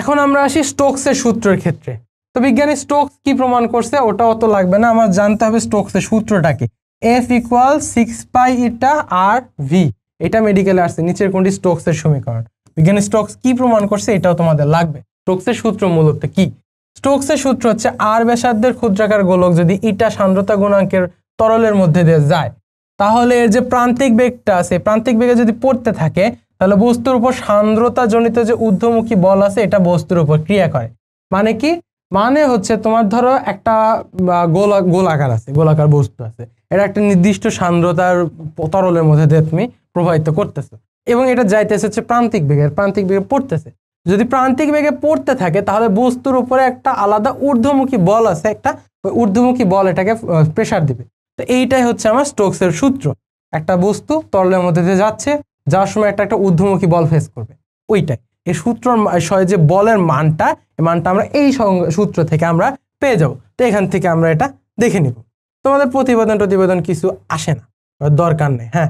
Speaker 1: এখন আমরা আসি স্টোকসের সূত্রের ক্ষেত্রে তো বিজ্ঞানী স্টোক্স কি প্রমাণ করছে ওটা অত লাগবে না আমার জানতে হবে স্টোকসের সূত্রটাকে F equal six pi eta R V এটা মেডিকেলে আসছে নিচের কোনটি স্টোকসের সমীকরণ বিজ্ঞানী স্টোকস কি প্রমাণ করছে এটাও তোমাদের লাগবে স্টোক্সের সূত্র মূলত কি স্টোকসের সূত্র হচ্ছে আর ব্যাসার্ধের ক্ষুদ্রাকার গোলক যদি ইটা সান্দ্রতা গুণাঙ্কের তরলের মধ্যে দিয়ে যায় তাহলে এর যে প্রান্তিক বেগটা আছে প্রান্তিক বেগে যদি পড়তে থাকে তাহলে বস্তুর উপর সান্দ্রতা জনিত যে ঊর্ধ্বমুখী বল আছে এটা বস্তুর উপর ক্রিয়া করে মানে কি মানে হচ্ছে তোমার ধরো একটা গোলা গোলাকার আছে গোলাকার বস্তু আছে এটা একটা নির্দিষ্ট সান্দ্রতার তরলের মধ্যে দিয়ে তুমি প্রবাহিত করতেছো এবং এটা যাইতেছে হচ্ছে প্রান্তিক বেগের প্রান্তিক বেগে পড়তেছে যদি প্রান্তিক বেগে পড়তে থাকে তাহলে বস্তুর উপরে একটা আলাদা ঊর্ধ্বমুখী বল আছে একটা ঊর্ধ্বমুখী বল এটাকে প্রেশার দিবে তো এইটাই হচ্ছে আমার স্টোক্সের সূত্র একটা বস্তু তরলের মধ্যে দিয়ে যাচ্ছে যাওয়ার সময় একটা একটা ঊর্ধ্বমুখী বল ফেস করবে ওইটাই এই সূত্র যে বলের মানটা এই মানটা আমরা এই সূত্র থেকে আমরা পেয়ে যাব তো এখান থেকে আমরা এটা দেখে নিব তোমাদের প্রতিবেদন প্রতিবেদন কিছু আসে না দরকার নেই হ্যাঁ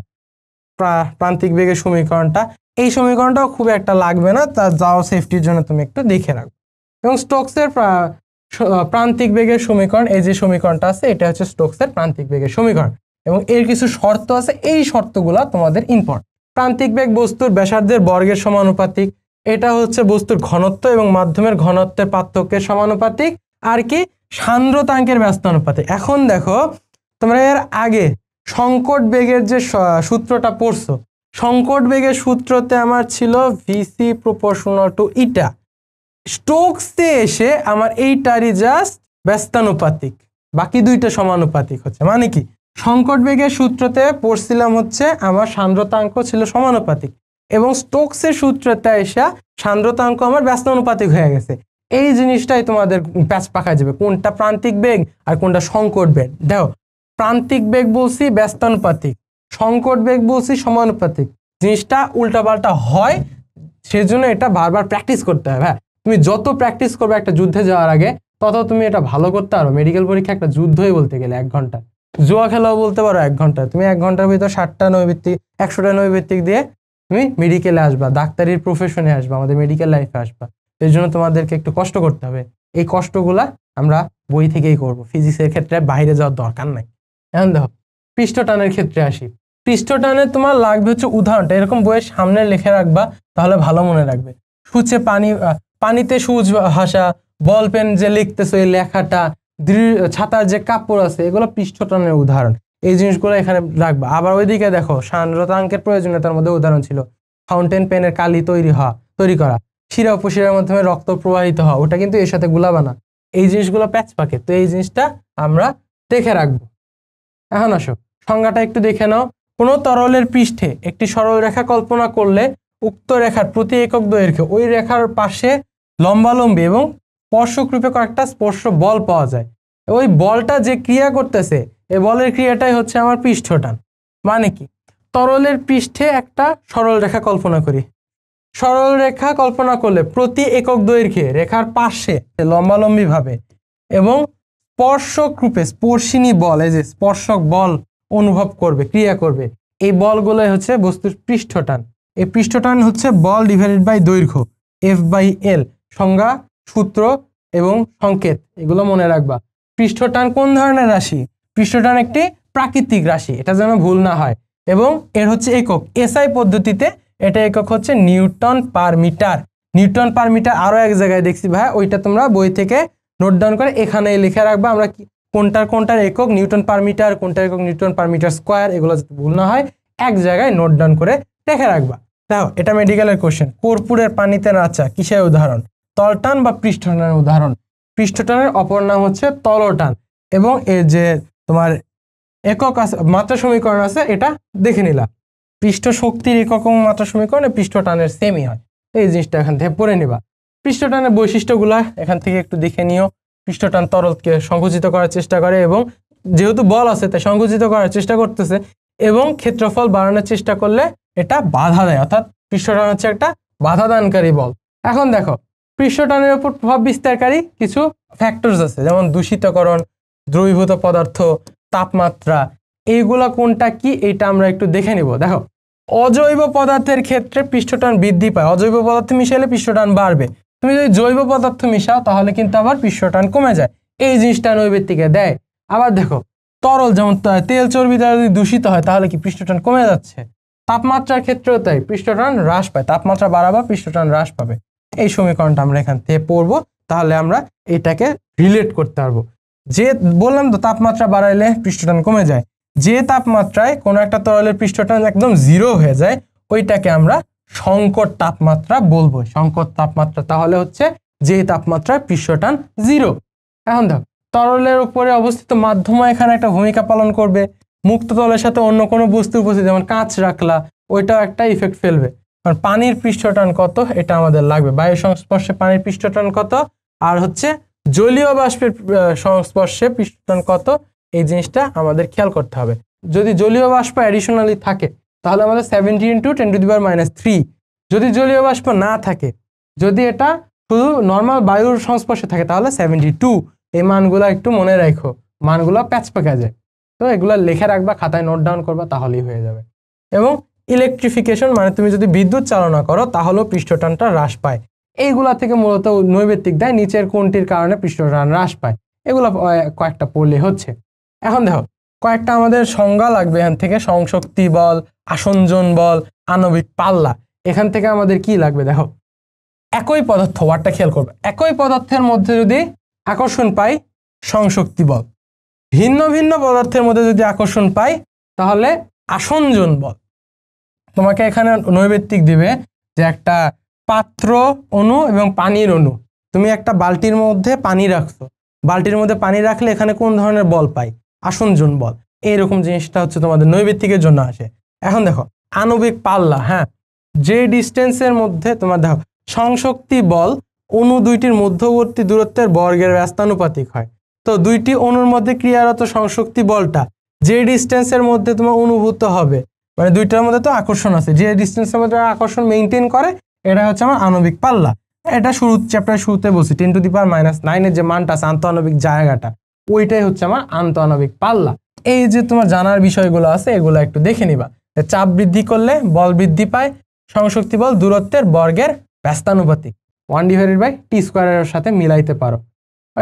Speaker 1: প্রান্তিক বেগের সমীকরণটা এই সমীকরণটাও খুব একটা লাগবে না তা যাও সেফটির জন্য তুমি একটু দেখে রাখো এবং স্টোকসের প্রান্তিক বেগের সমীকরণ এই যে সমীকরণটা আছে এটা হচ্ছে স্টোকসের প্রান্তিক বেগের সমীকরণ এবং এর কিছু শর্ত আছে এই শর্তগুলো তোমাদের ইম্পর্টেন্ট প্রান্তিক বেগ বস্তুর ব্যাসার্ধের বর্গের সমানুপাতিক এটা হচ্ছে বস্তুর ঘনত্ব এবং মাধ্যমের ঘনত্বের পার্থক্যের সমানুপাতিক আর কি সান্দ্রতাঙ্কের ব্যস্তানুপাতিক এখন দেখো তোমরা এর আগে সংকট বেগের যে সূত্রটা পড়ছো সংকট বেগের সূত্রতে আমার ছিল ভিসি প্রপোর্শনাল টু ইটা স্টোকসে এসে আমার এইটারই জাস্ট ব্যস্তানুপাতিক বাকি দুইটা সমানুপাতিক হচ্ছে মানে কি সংকট বেগের সূত্রতে পড়ছিলাম হচ্ছে আমার সান্দ্রতাঙ্ক ছিল সমানুপাতিক এবং স্টোকসের সূত্রতে এসে সান্দ্রতাঙ্ক আমার ব্যস্তানুপাতিক হয়ে গেছে এই জিনিসটাই তোমাদের প্যাচ পাখা যাবে কোনটা প্রান্তিক বেগ আর কোনটা সংকট বেগ দেখো প্রান্তিক বেগ বলছি ব্যস্তানুপাতিক সংকট বেগ বলছি সমানুপাতিক জিনিসটা উল্টাপাল্টা হয় সেজন্য এটা বারবার প্র্যাকটিস করতে হবে হ্যাঁ তুমি যত প্র্যাকটিস করবে একটা যুদ্ধে যাওয়ার আগে তত তুমি এটা ভালো করতে পারো মেডিকেল পরীক্ষা একটা যুদ্ধই বলতে গেলে এক ঘন্টা জুয়া খেলাও বলতে পারো এক ঘন্টা তুমি এক ঘন্টার ভিতরে ষাটটা নৈভিত্তিক একশোটা নৈভিত্তিক দিয়ে তুমি মেডিকেলে আসবা ডাক্তারির প্রফেশনে আসবা আমাদের মেডিকেল লাইফে আসবা সেই জন্য তোমাদেরকে একটু কষ্ট করতে হবে এই কষ্টগুলা আমরা বই থেকেই করব ফিজিক্সের ক্ষেত্রে বাইরে যাওয়ার দরকার নাই এখন দেখো পৃষ্ঠটানের ক্ষেত্রে আসি পৃষ্ঠটানে তোমার লাগবে হচ্ছে উদাহরণটা এরকম বইয়ের সামনে লিখে রাখবা তাহলে ভালো মনে রাখবে সূচে পানি পানিতে সূচ হাসা বল পেন যে লিখতেছে এই লেখাটা দৃঢ় ছাতার যে কাপড় আছে এগুলো পৃষ্ঠটানের উদাহরণ এই জিনিসগুলো এখানে রাখবা আবার ওইদিকে দেখো সান্দ্রতাঙ্কের প্রয়োজনীয়তার মধ্যে উদাহরণ ছিল ফাউন্টেন পেনের কালি তৈরি হওয়া তৈরি করা শিরা উপশিরার মাধ্যমে রক্ত প্রবাহিত হওয়া ওটা কিন্তু এর সাথে গুলাবানা এই জিনিসগুলো প্যাচ পাকে তো এই জিনিসটা আমরা দেখে রাখবো এখন আসো সংজ্ঞাটা একটু দেখে নাও কোনো তরলের পৃষ্ঠে একটি সরল রেখা কল্পনা করলে উক্ত রেখার প্রতি একক দৈর্ঘ্যে ওই রেখার পাশে লম্বালম্বি এবং স্পর্শক রূপে কয়েকটা স্পর্শ বল পাওয়া যায় ওই বলটা যে ক্রিয়া করতেছে এই বলের ক্রিয়াটাই হচ্ছে আমার পৃষ্ঠটান মানে কি তরলের পৃষ্ঠে একটা সরল রেখা কল্পনা করি সরল রেখা কল্পনা করলে প্রতি একক দৈর্ঘ্যে রেখার পাশে লম্বালম্বিভাবে এবং স্পর্শক রূপে স্পর্শিনী বল এই যে স্পর্শক বল অনুভব করবে ক্রিয়া করবে এই বলগুলোই হচ্ছে বস্তুর পৃষ্ঠটান এই পৃষ্ঠটান হচ্ছে বল ডিভাইডেড বাই দৈর্ঘ্য এফ বাই এল সংজ্ঞা সূত্র এবং সংকেত এগুলো মনে রাখবা পৃষ্ঠটান কোন ধরনের রাশি পৃষ্ঠটান একটি প্রাকৃতিক রাশি এটা যেন ভুল না হয় এবং এর হচ্ছে একক এসআই পদ্ধতিতে এটা একক হচ্ছে newton per metre newton per metre আরও এক জায়গায় দেখছি ভাই ওইটা তোমরা বই থেকে নোট ডাউন করে এখানে লিখে রাখবা আমরা কোনটার কোনটার একক নিউটন পার মিটার কোনটার একক নিউটন পার মিটার স্কোয়ার এগুলো যাতে ভুল না হয় এক জায়গায় নোট ডাউন করে রেখে রাখবা দেখো এটা মেডিকেলের কোশ্চেন কর্পূরের পানিতে নাচা কিসের উদাহরণ তলটান বা পৃষ্ঠটানের উদাহরণ পৃষ্ঠটানের অপর নাম হচ্ছে তলটান এবং এর যে তোমার একক আছে মাত্রা সমীকরণ আছে এটা দেখে নিলাম পৃষ্ঠ শক্তির একক এবং মাত্রা সমীকরণে পৃষ্ঠটানের সেমই হয় এই জিনিসটা এখান থেকে পড়ে নিবা পৃষ্ঠটানের বৈশিষ্ট্যগুলা এখান থেকে একটু দেখে নিও পৃষ্ঠটান তরলকে সংকুচিত করার চেষ্টা করে এবং যেহেতু বল আছে তাই সংকুচিত করার চেষ্টা করতেছে এবং ক্ষেত্রফল বাড়ানোর চেষ্টা করলে এটা বাধা দেয় অর্থাৎ পৃষ্ঠটান হচ্ছে একটা বাধাদানকারী বল এখন দেখো পৃষ্ঠটানের উপর প্রভাব বিস্তারকারী কিছু ফ্যাক্টরস আছে যেমন দূষিতকরণ দ্রবীভূত পদার্থ তাপমাত্রা এইগুলা কোনটা কি এটা আমরা একটু দেখে নিব দেখো অজৈব পদার্থের ক্ষেত্রে পৃষ্ঠটান বৃদ্ধি পায় অজৈব পদার্থ মিশালে পৃষ্ঠটান বাড়বে তুমি যদি জৈব পদার্থ মিশাও তাহলে কিন্তু আবার পৃষ্ঠটান কমে যায় এই জিনিসটা নৈবেত্তিকে দেয় আবার দেখো তরল যেমন তেল চর্বি দ্বারা যদি দূষিত হয় তাহলে কি পৃষ্ঠটান কমে যাচ্ছে তাপমাত্রার ক্ষেত্রেও তাই পৃষ্ঠটান হ্রাস পায় তাপমাত্রা বাড়াবা পৃষ্ঠটান হ্রাস পাবে এই সমীকরণটা আমরা এখান থেকে পড়বো তাহলে আমরা এটাকে রিলেট করতে পারবো যে বললাম তো তাপমাত্রা বাড়াইলে পৃষ্ঠটান কমে যায় যে তাপমাত্রায় কোনো একটা তরলের পৃষ্ঠটান একদম জিরো হয়ে যায় ওইটাকে আমরা সংকট তাপমাত্রা বলবো সংকট তাপমাত্রা তাহলে হচ্ছে যে তাপমাত্রায় পৃষ্ঠটান জিরো এখন দেখ তরলের উপরে অবস্থিত মাধ্যম এখানে একটা ভূমিকা পালন করবে মুক্ত তলের সাথে অন্য কোনো বস্তু উপস্থিত যেমন কাঁচ রাখলা ওইটাও একটা ইফেক্ট ফেলবে কারণ পানির পৃষ্ঠটান কত এটা আমাদের লাগবে বায়ু সংস্পর্শে পানির পৃষ্ঠটান কত আর হচ্ছে জলীয় বাষ্পের সংস্পর্শে পৃষ্ঠটান কত এই জিনিসটা আমাদের খেয়াল করতে হবে যদি জলীয় বাষ্প অ্যাডিশনালি থাকে তাহলে আমাদের seventy into ten to the power minus three যদি জলীয় বাষ্প না থাকে যদি এটা শুধু নর্মাল বায়ুর সংস্পর্শে থাকে তাহলে সেভেন্টি টু এই মানগুলো একটু মনে রাখো মানগুলো প্যাচ প্যাকা যায় তো এগুলো লিখে রাখবা খাতায় নোট ডাউন করবা তাহলেই হয়ে যাবে এবং ইলেকট্রিফিকেশন মানে তুমি যদি বিদ্যুৎ চালনা করো তাহলেও পৃষ্ঠটানটা হ্রাস পায় এইগুলা থেকে মূলত নৈবেত্তিক দেয় নিচের কোনটির কারণে পৃষ্ঠটান হ্রাস পায় এগুলো কয়েকটা পড়লে হচ্ছে এখন দেখো কয়েকটা আমাদের সংজ্ঞা লাগবে এখান থেকে সংশক্তি বল আসনজন বল আণবিক পাল্লা এখান থেকে আমাদের কি লাগবে দেখো একই পদার্থ ওয়ার্ডটা খেয়াল করবে একই পদার্থের মধ্যে যদি আকর্ষণ পাই সংশক্তি বল ভিন্ন ভিন্ন পদার্থের মধ্যে যদি আকর্ষণ পাই তাহলে আসনজন বল তোমাকে এখানে নৈবেত্তিক দিবে যে একটা পাত্র অণু এবং পানির অণু তুমি একটা বালতির মধ্যে পানি রাখছো বালতির মধ্যে পানি রাখলে এখানে কোন ধরনের বল পাই আসন জুন বল এইরকম জিনিসটা হচ্ছে তোমাদের নৈবেত্তিকের জন্য আসে এখন দেখো আনবিক পাল্লা হ্যাঁ যে ডিস্টেন্সের মধ্যে তোমার দেখো সংশক্তি বল অনু দুইটির মধ্যবর্তী দূরত্বের বর্গের ব্যস্তানুপাতিক হয় তো দুইটি অণুর মধ্যে ক্রিয়ারত সংশক্তি বলটা যে ডিস্টেন্সের মধ্যে তোমার অনুভূত হবে মানে দুইটার মধ্যে তো আকর্ষণ আছে যে ডিস্টেন্সের মধ্যে আকর্ষণ মেনটেন করে এটা হচ্ছে আমার আণবিক পাল্লা এটা শুরু চ্যাপ্টার শুরুতে বলছি ten to the power minus নাইনের যে মানটা আছে আনবিক জায়গাটা ওইটাই হচ্ছে আমার আন্তঃনবিক পাল্লা এই যে তোমার জানার বিষয়গুলো আছে এগুলো একটু দেখে নিবা চাপ বৃদ্ধি করলে বল বৃদ্ধি পায় সংশক্তি বল দূরত্বের বর্গের ব্যস্তানুপাতিক ওয়ান ডিভাইডেড বাই টি স্কোয়ারের সাথে মিলাইতে পারো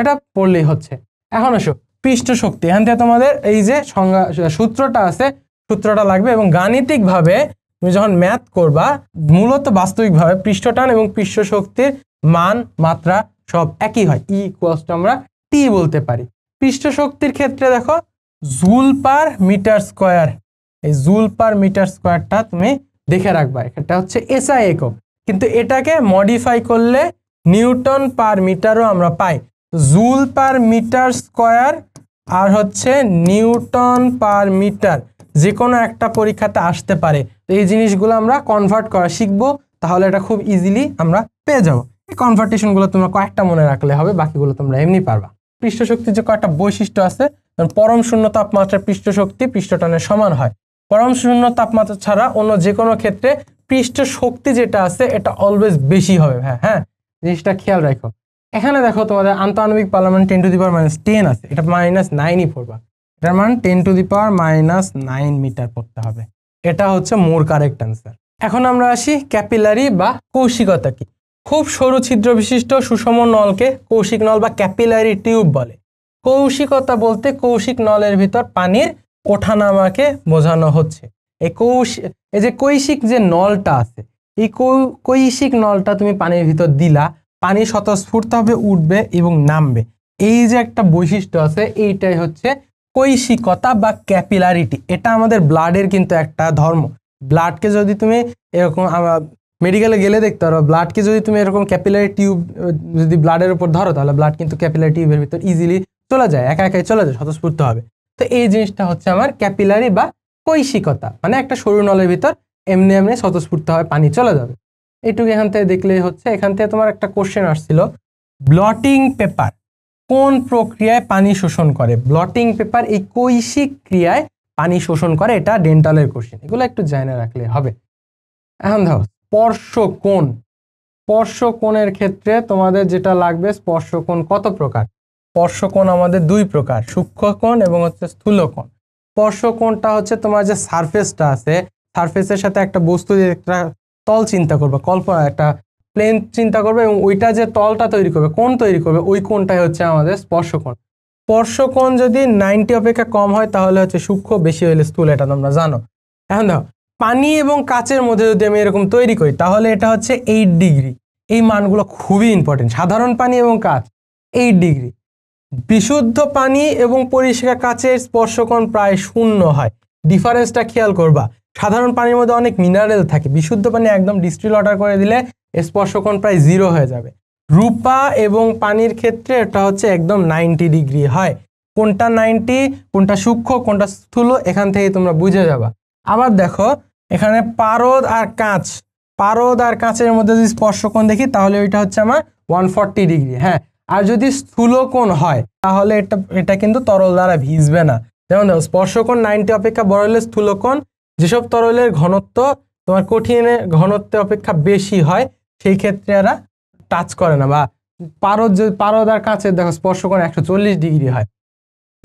Speaker 1: এটা পড়লেই হচ্ছে এখন আসো পৃষ্ঠ শক্তি এখান থেকে তোমাদের এই যে সংজ্ঞা সূত্রটা আছে সূত্রটা লাগবে এবং গাণিতিকভাবে তুমি যখন ম্যাথ করবা মূলত বাস্তবিকভাবে পৃষ্ঠটান এবং পৃষ্ঠ শক্তির মান মাত্রা সব একই হয় ই e ইকুয়ালস আমরা টি বলতে পারি পৃষ্ঠ শক্তির ক্ষেত্রে দেখো জুল পার মিটার স্কোয়ার এই জুল পার মিটার স্কোয়ারটা তুমি দেখে রাখবা এটা হচ্ছে এসআই একক কিন্তু এটাকে মডিফাই করলে নিউটন পার মিটারও আমরা পাই জুল পার মিটার স্কোয়ার আর হচ্ছে নিউটন পার মিটার যে কোনো একটা পরীক্ষাতে আসতে পারে তো এই জিনিসগুলো আমরা কনভার্ট করা শিখব তাহলে এটা খুব ইজিলি আমরা পেয়ে যাবো এই কনভার্টেশনগুলো তোমরা কয়েকটা মনে রাখলে হবে বাকিগুলো তোমরা এমনি পারবা পৃষ্ঠশক্তির যে কয়েকটা বৈশিষ্ট্য আছে পরম শূন্য তাপমাত্রা পৃষ্ঠ শক্তি পৃষ্ঠটানের সমান হয় পরম শূন্য তাপমাত্রা ছাড়া অন্য যে কোনো ক্ষেত্রে পৃষ্ঠশক্তি যেটা আছে এটা অলওয়েজ বেশি হবে হ্যাঁ হ্যাঁ জিনিসটা খেয়াল রাখো এখানে দেখো তোমাদের আন্তঃআণবিক পার্লামেন্ট ten to the power minus ten আছে এটা মাইনাস নাইনই পড়বা এটার মান ten to the power minus nine metre পড়তে হবে এটা হচ্ছে মোর কারেক্ট অ্যান্সার এখন আমরা আসি ক্যাপিলারি বা কৌশিকতা কি খুব সরু ছিদ্র বিশিষ্ট সুষম নলকে কৌশিক নল বা ক্যাপিলারি টিউব বলে কৌশিকতা বলতে কৌশিক নলের ভিতর পানির ওঠানামাকে বোঝানো হচ্ছে এই কৌশ এই যে কৈশিক যে নলটা আছে এই কৈশিক নলটা তুমি পানির ভিতর দিলা পানি স্বতঃস্ফূর্তভাবে উঠবে এবং নামবে এই যে একটা বৈশিষ্ট্য আছে এইটাই হচ্ছে কৈশিকতা বা ক্যাপিলারিটি এটা আমাদের ব্লাডের কিন্তু একটা ধর্ম ব্লাডকে যদি তুমি এরকম মেডিকেলে গেলে দেখতে পারো ব্লাডকে যদি তুমি এরকম ক্যাপিলারি টিউব যদি ব্লাডের উপর ধরো তাহলে ব্লাড কিন্তু ক্যাপিলারি টিউবের ভিতর ইজিলি চলে যায় একা একাই চলে যায় স্বতঃস্ফূর্ত হবে তো এই জিনিসটা হচ্ছে আমার ক্যাপিলারি বা কৈশিকতা মানে একটা সরু নলের ভিতর এমনি এমনি স্বতঃস্ফূর্ত হয় পানি চলে যাবে এটুকু এখান থেকে দেখলেই হচ্ছে এখান থেকে তোমার একটা কোশ্চেন আসছিল ব্লটিং পেপার কোন প্রক্রিয়ায় পানি শোষণ করে ব্লটিং পেপার এই কৈশিক ক্রিয়ায় পানি শোষণ করে এটা ডেন্টালের কোশ্চেন এগুলো একটু জানা রাখলে হবে এখন ধরো স্পর্শকোণ স্পর্শকোণের ক্ষেত্রে তোমাদের যেটা লাগবে স্পর্শকোণ কত প্রকার স্পর্শকোণ আমাদের দুই প্রকার সূক্ষ্মকোণ এবং হচ্ছে স্থূলকোণ স্পর্শকোণটা হচ্ছে তোমার যে সারফেসটা আছে সারফেসের সাথে একটা বস্তু একটা তল চিন্তা করবে কল্পনা একটা প্লেন চিন্তা করবে এবং ওইটা যে তলটা তৈরি করবে কোন তৈরি করবে ওই কোনটাই হচ্ছে আমাদের স্পর্শকোণ স্পর্শকোণ যদি নাইনটি অপেক্ষা কম হয় তাহলে হচ্ছে সূক্ষ্ম বেশি হলে স্থূল এটা তোমরা জানো এখন দেখো পানি এবং কাচের মধ্যে যদি আমি এরকম তৈরি করি তাহলে এটা হচ্ছে এইট ডিগ্রি এই মানগুলো খুবই ইম্পর্টেন্ট সাধারণ পানি এবং কাচ এইট ডিগ্রি বিশুদ্ধ পানি এবং পরিষ্কার কাচের স্পর্শকোণ প্রায় শূন্য হয় ডিফারেন্সটা খেয়াল করবা সাধারণ পানির মধ্যে অনেক মিনারেল থাকে বিশুদ্ধ পানি একদম ডিস্ট্রিল অর্ডার করে দিলে স্পর্শকোণ প্রায় জিরো হয়ে যাবে রূপা এবং পানির ক্ষেত্রে এটা হচ্ছে একদম নাইনটি ডিগ্রি হয় কোনটা নাইনটি কোনটা সূক্ষ্ম কোনটা স্থূল এখান থেকে তোমরা বুঝে যাবা আবার দেখো এখানে পারদ আর কাঁচ পারদ আর কাঁচের মধ্যে যদি স্পর্শকোণ দেখি তাহলে ওইটা হচ্ছে আমার ওয়ান ডিগ্রি হ্যাঁ আর যদি স্থূলকোণ হয় তাহলে এটা এটা কিন্তু তরল দ্বারা ভিজবে না যেমন দেখো স্পর্শকোণ নাইনটি অপেক্ষা বড় হলে স্থূলকোণ যেসব তরলের ঘনত্ব তোমার কঠিনের ঘনত্বের অপেক্ষা বেশি হয় সেই ক্ষেত্রে এরা টাচ করে না বা পারদ যদি পারদ আর কাঁচের দেখো স্পর্শকোণ একশো ডিগ্রি হয়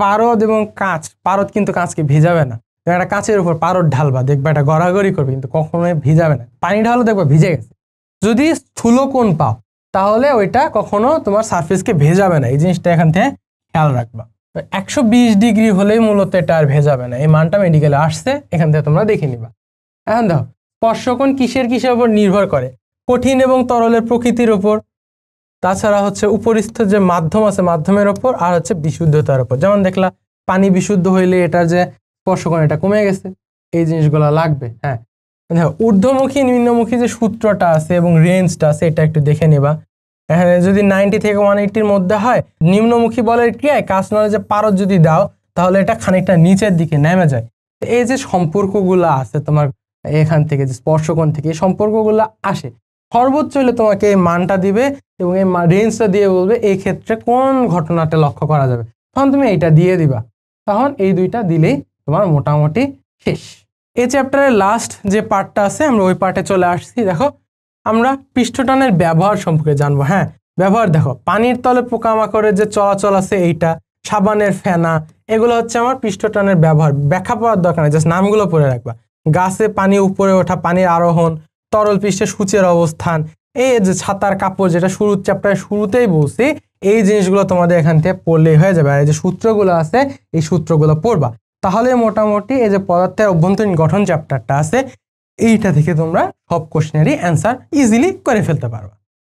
Speaker 1: পারদ এবং কাঁচ পারদ কিন্তু কাঁচকে ভেজাবে না একটা কাঁচের উপর পারদ ঢালবা দেখবা এটা গড়াগড়ি করবে কিন্তু কখনোই ভিজাবে না পানি ঢালো দেখবে ভিজে গেছে যদি স্থূল কোণ পাও তাহলে ওইটা কখনো তোমার সার্ফেসকে ভেজাবে না এই জিনিসটা এখান থেকে খেয়াল রাখবা একশো একশো ডিগ্রি হলেই মূলত এটা আর ভেজাবে না এই মানটা মেডিকেলে আসছে এখান থেকে তোমরা দেখে নিবা এখন দেখো স্পর্শকোণ কিসের কিসের উপর নির্ভর করে কঠিন এবং তরলের প্রকৃতির ওপর তাছাড়া হচ্ছে উপরিস্থ যে মাধ্যম আছে মাধ্যমের ওপর আর হচ্ছে বিশুদ্ধতার ওপর যেমন দেখলা পানি বিশুদ্ধ হইলে এটার যে স্পর্শকোণ এটা কমে গেছে এই জিনিসগুলো লাগবে হ্যাঁ দেখো ঊর্ধ্বমুখী নিম্নমুখী যে সূত্রটা আছে এবং রেঞ্জটা আছে এটা একটু দেখে নেবা হ্যাঁ যদি নাইনটি থেকে ওয়ান এইটির মধ্যে হয় নিম্নমুখী বলের ক্রিয়ায় কাজ যে পারত যদি দাও তাহলে এটা খানিকটা নিচের দিকে নেমে যায় এই যে সম্পর্কগুলো আছে তোমার এখান থেকে যে স্পর্শকোণ থেকে এই সম্পর্কগুলো আসে সর্বোচ্চ হলে তোমাকে এই মানটা দিবে এবং এই রেঞ্জটা দিয়ে বলবে এই ক্ষেত্রে কোন ঘটনাটা লক্ষ্য করা যাবে তখন তুমি এইটা দিয়ে দিবা তখন এই দুইটা দিলেই তোমার মোটামুটি শেষ এই চ্যাপ্টারের লাস্ট যে পার্টটা আছে আমরা ওই পার্টে চলে আসছি দেখো আমরা পৃষ্ঠটানের ব্যবহার সম্পর্কে জানবো হ্যাঁ ব্যবহার দেখো পানির তলে পোকামাকড়ের যে চলাচল আছে এইটা সাবানের ফেনা এগুলো হচ্ছে আমার পৃষ্ঠটানের ব্যবহার ব্যাখ্যা পাওয়ার দরকার নেই জাস্ট নামগুলো পড়ে রাখবা গাছে পানি উপরে ওঠা পানির আরোহণ তরল পৃষ্ঠে সূচের অবস্থান এই যে ছাতার কাপড় যেটা শুরু চ্যাপ্টার শুরুতেই বলছি এই জিনিসগুলো তোমাদের এখান থেকে পড়লেই হয়ে যাবে আর এই যে সূত্রগুলো আছে এই সূত্রগুলো পড়বা তাহলে মোটামুটি এই যে পদার্থের অভ্যন্তরীণ গঠন চ্যাপ্টারটা আছে এইটা থেকে তোমরা সব কোশ্চেনেরই অ্যান্সার ইজিলি করে ফেলতে পারবা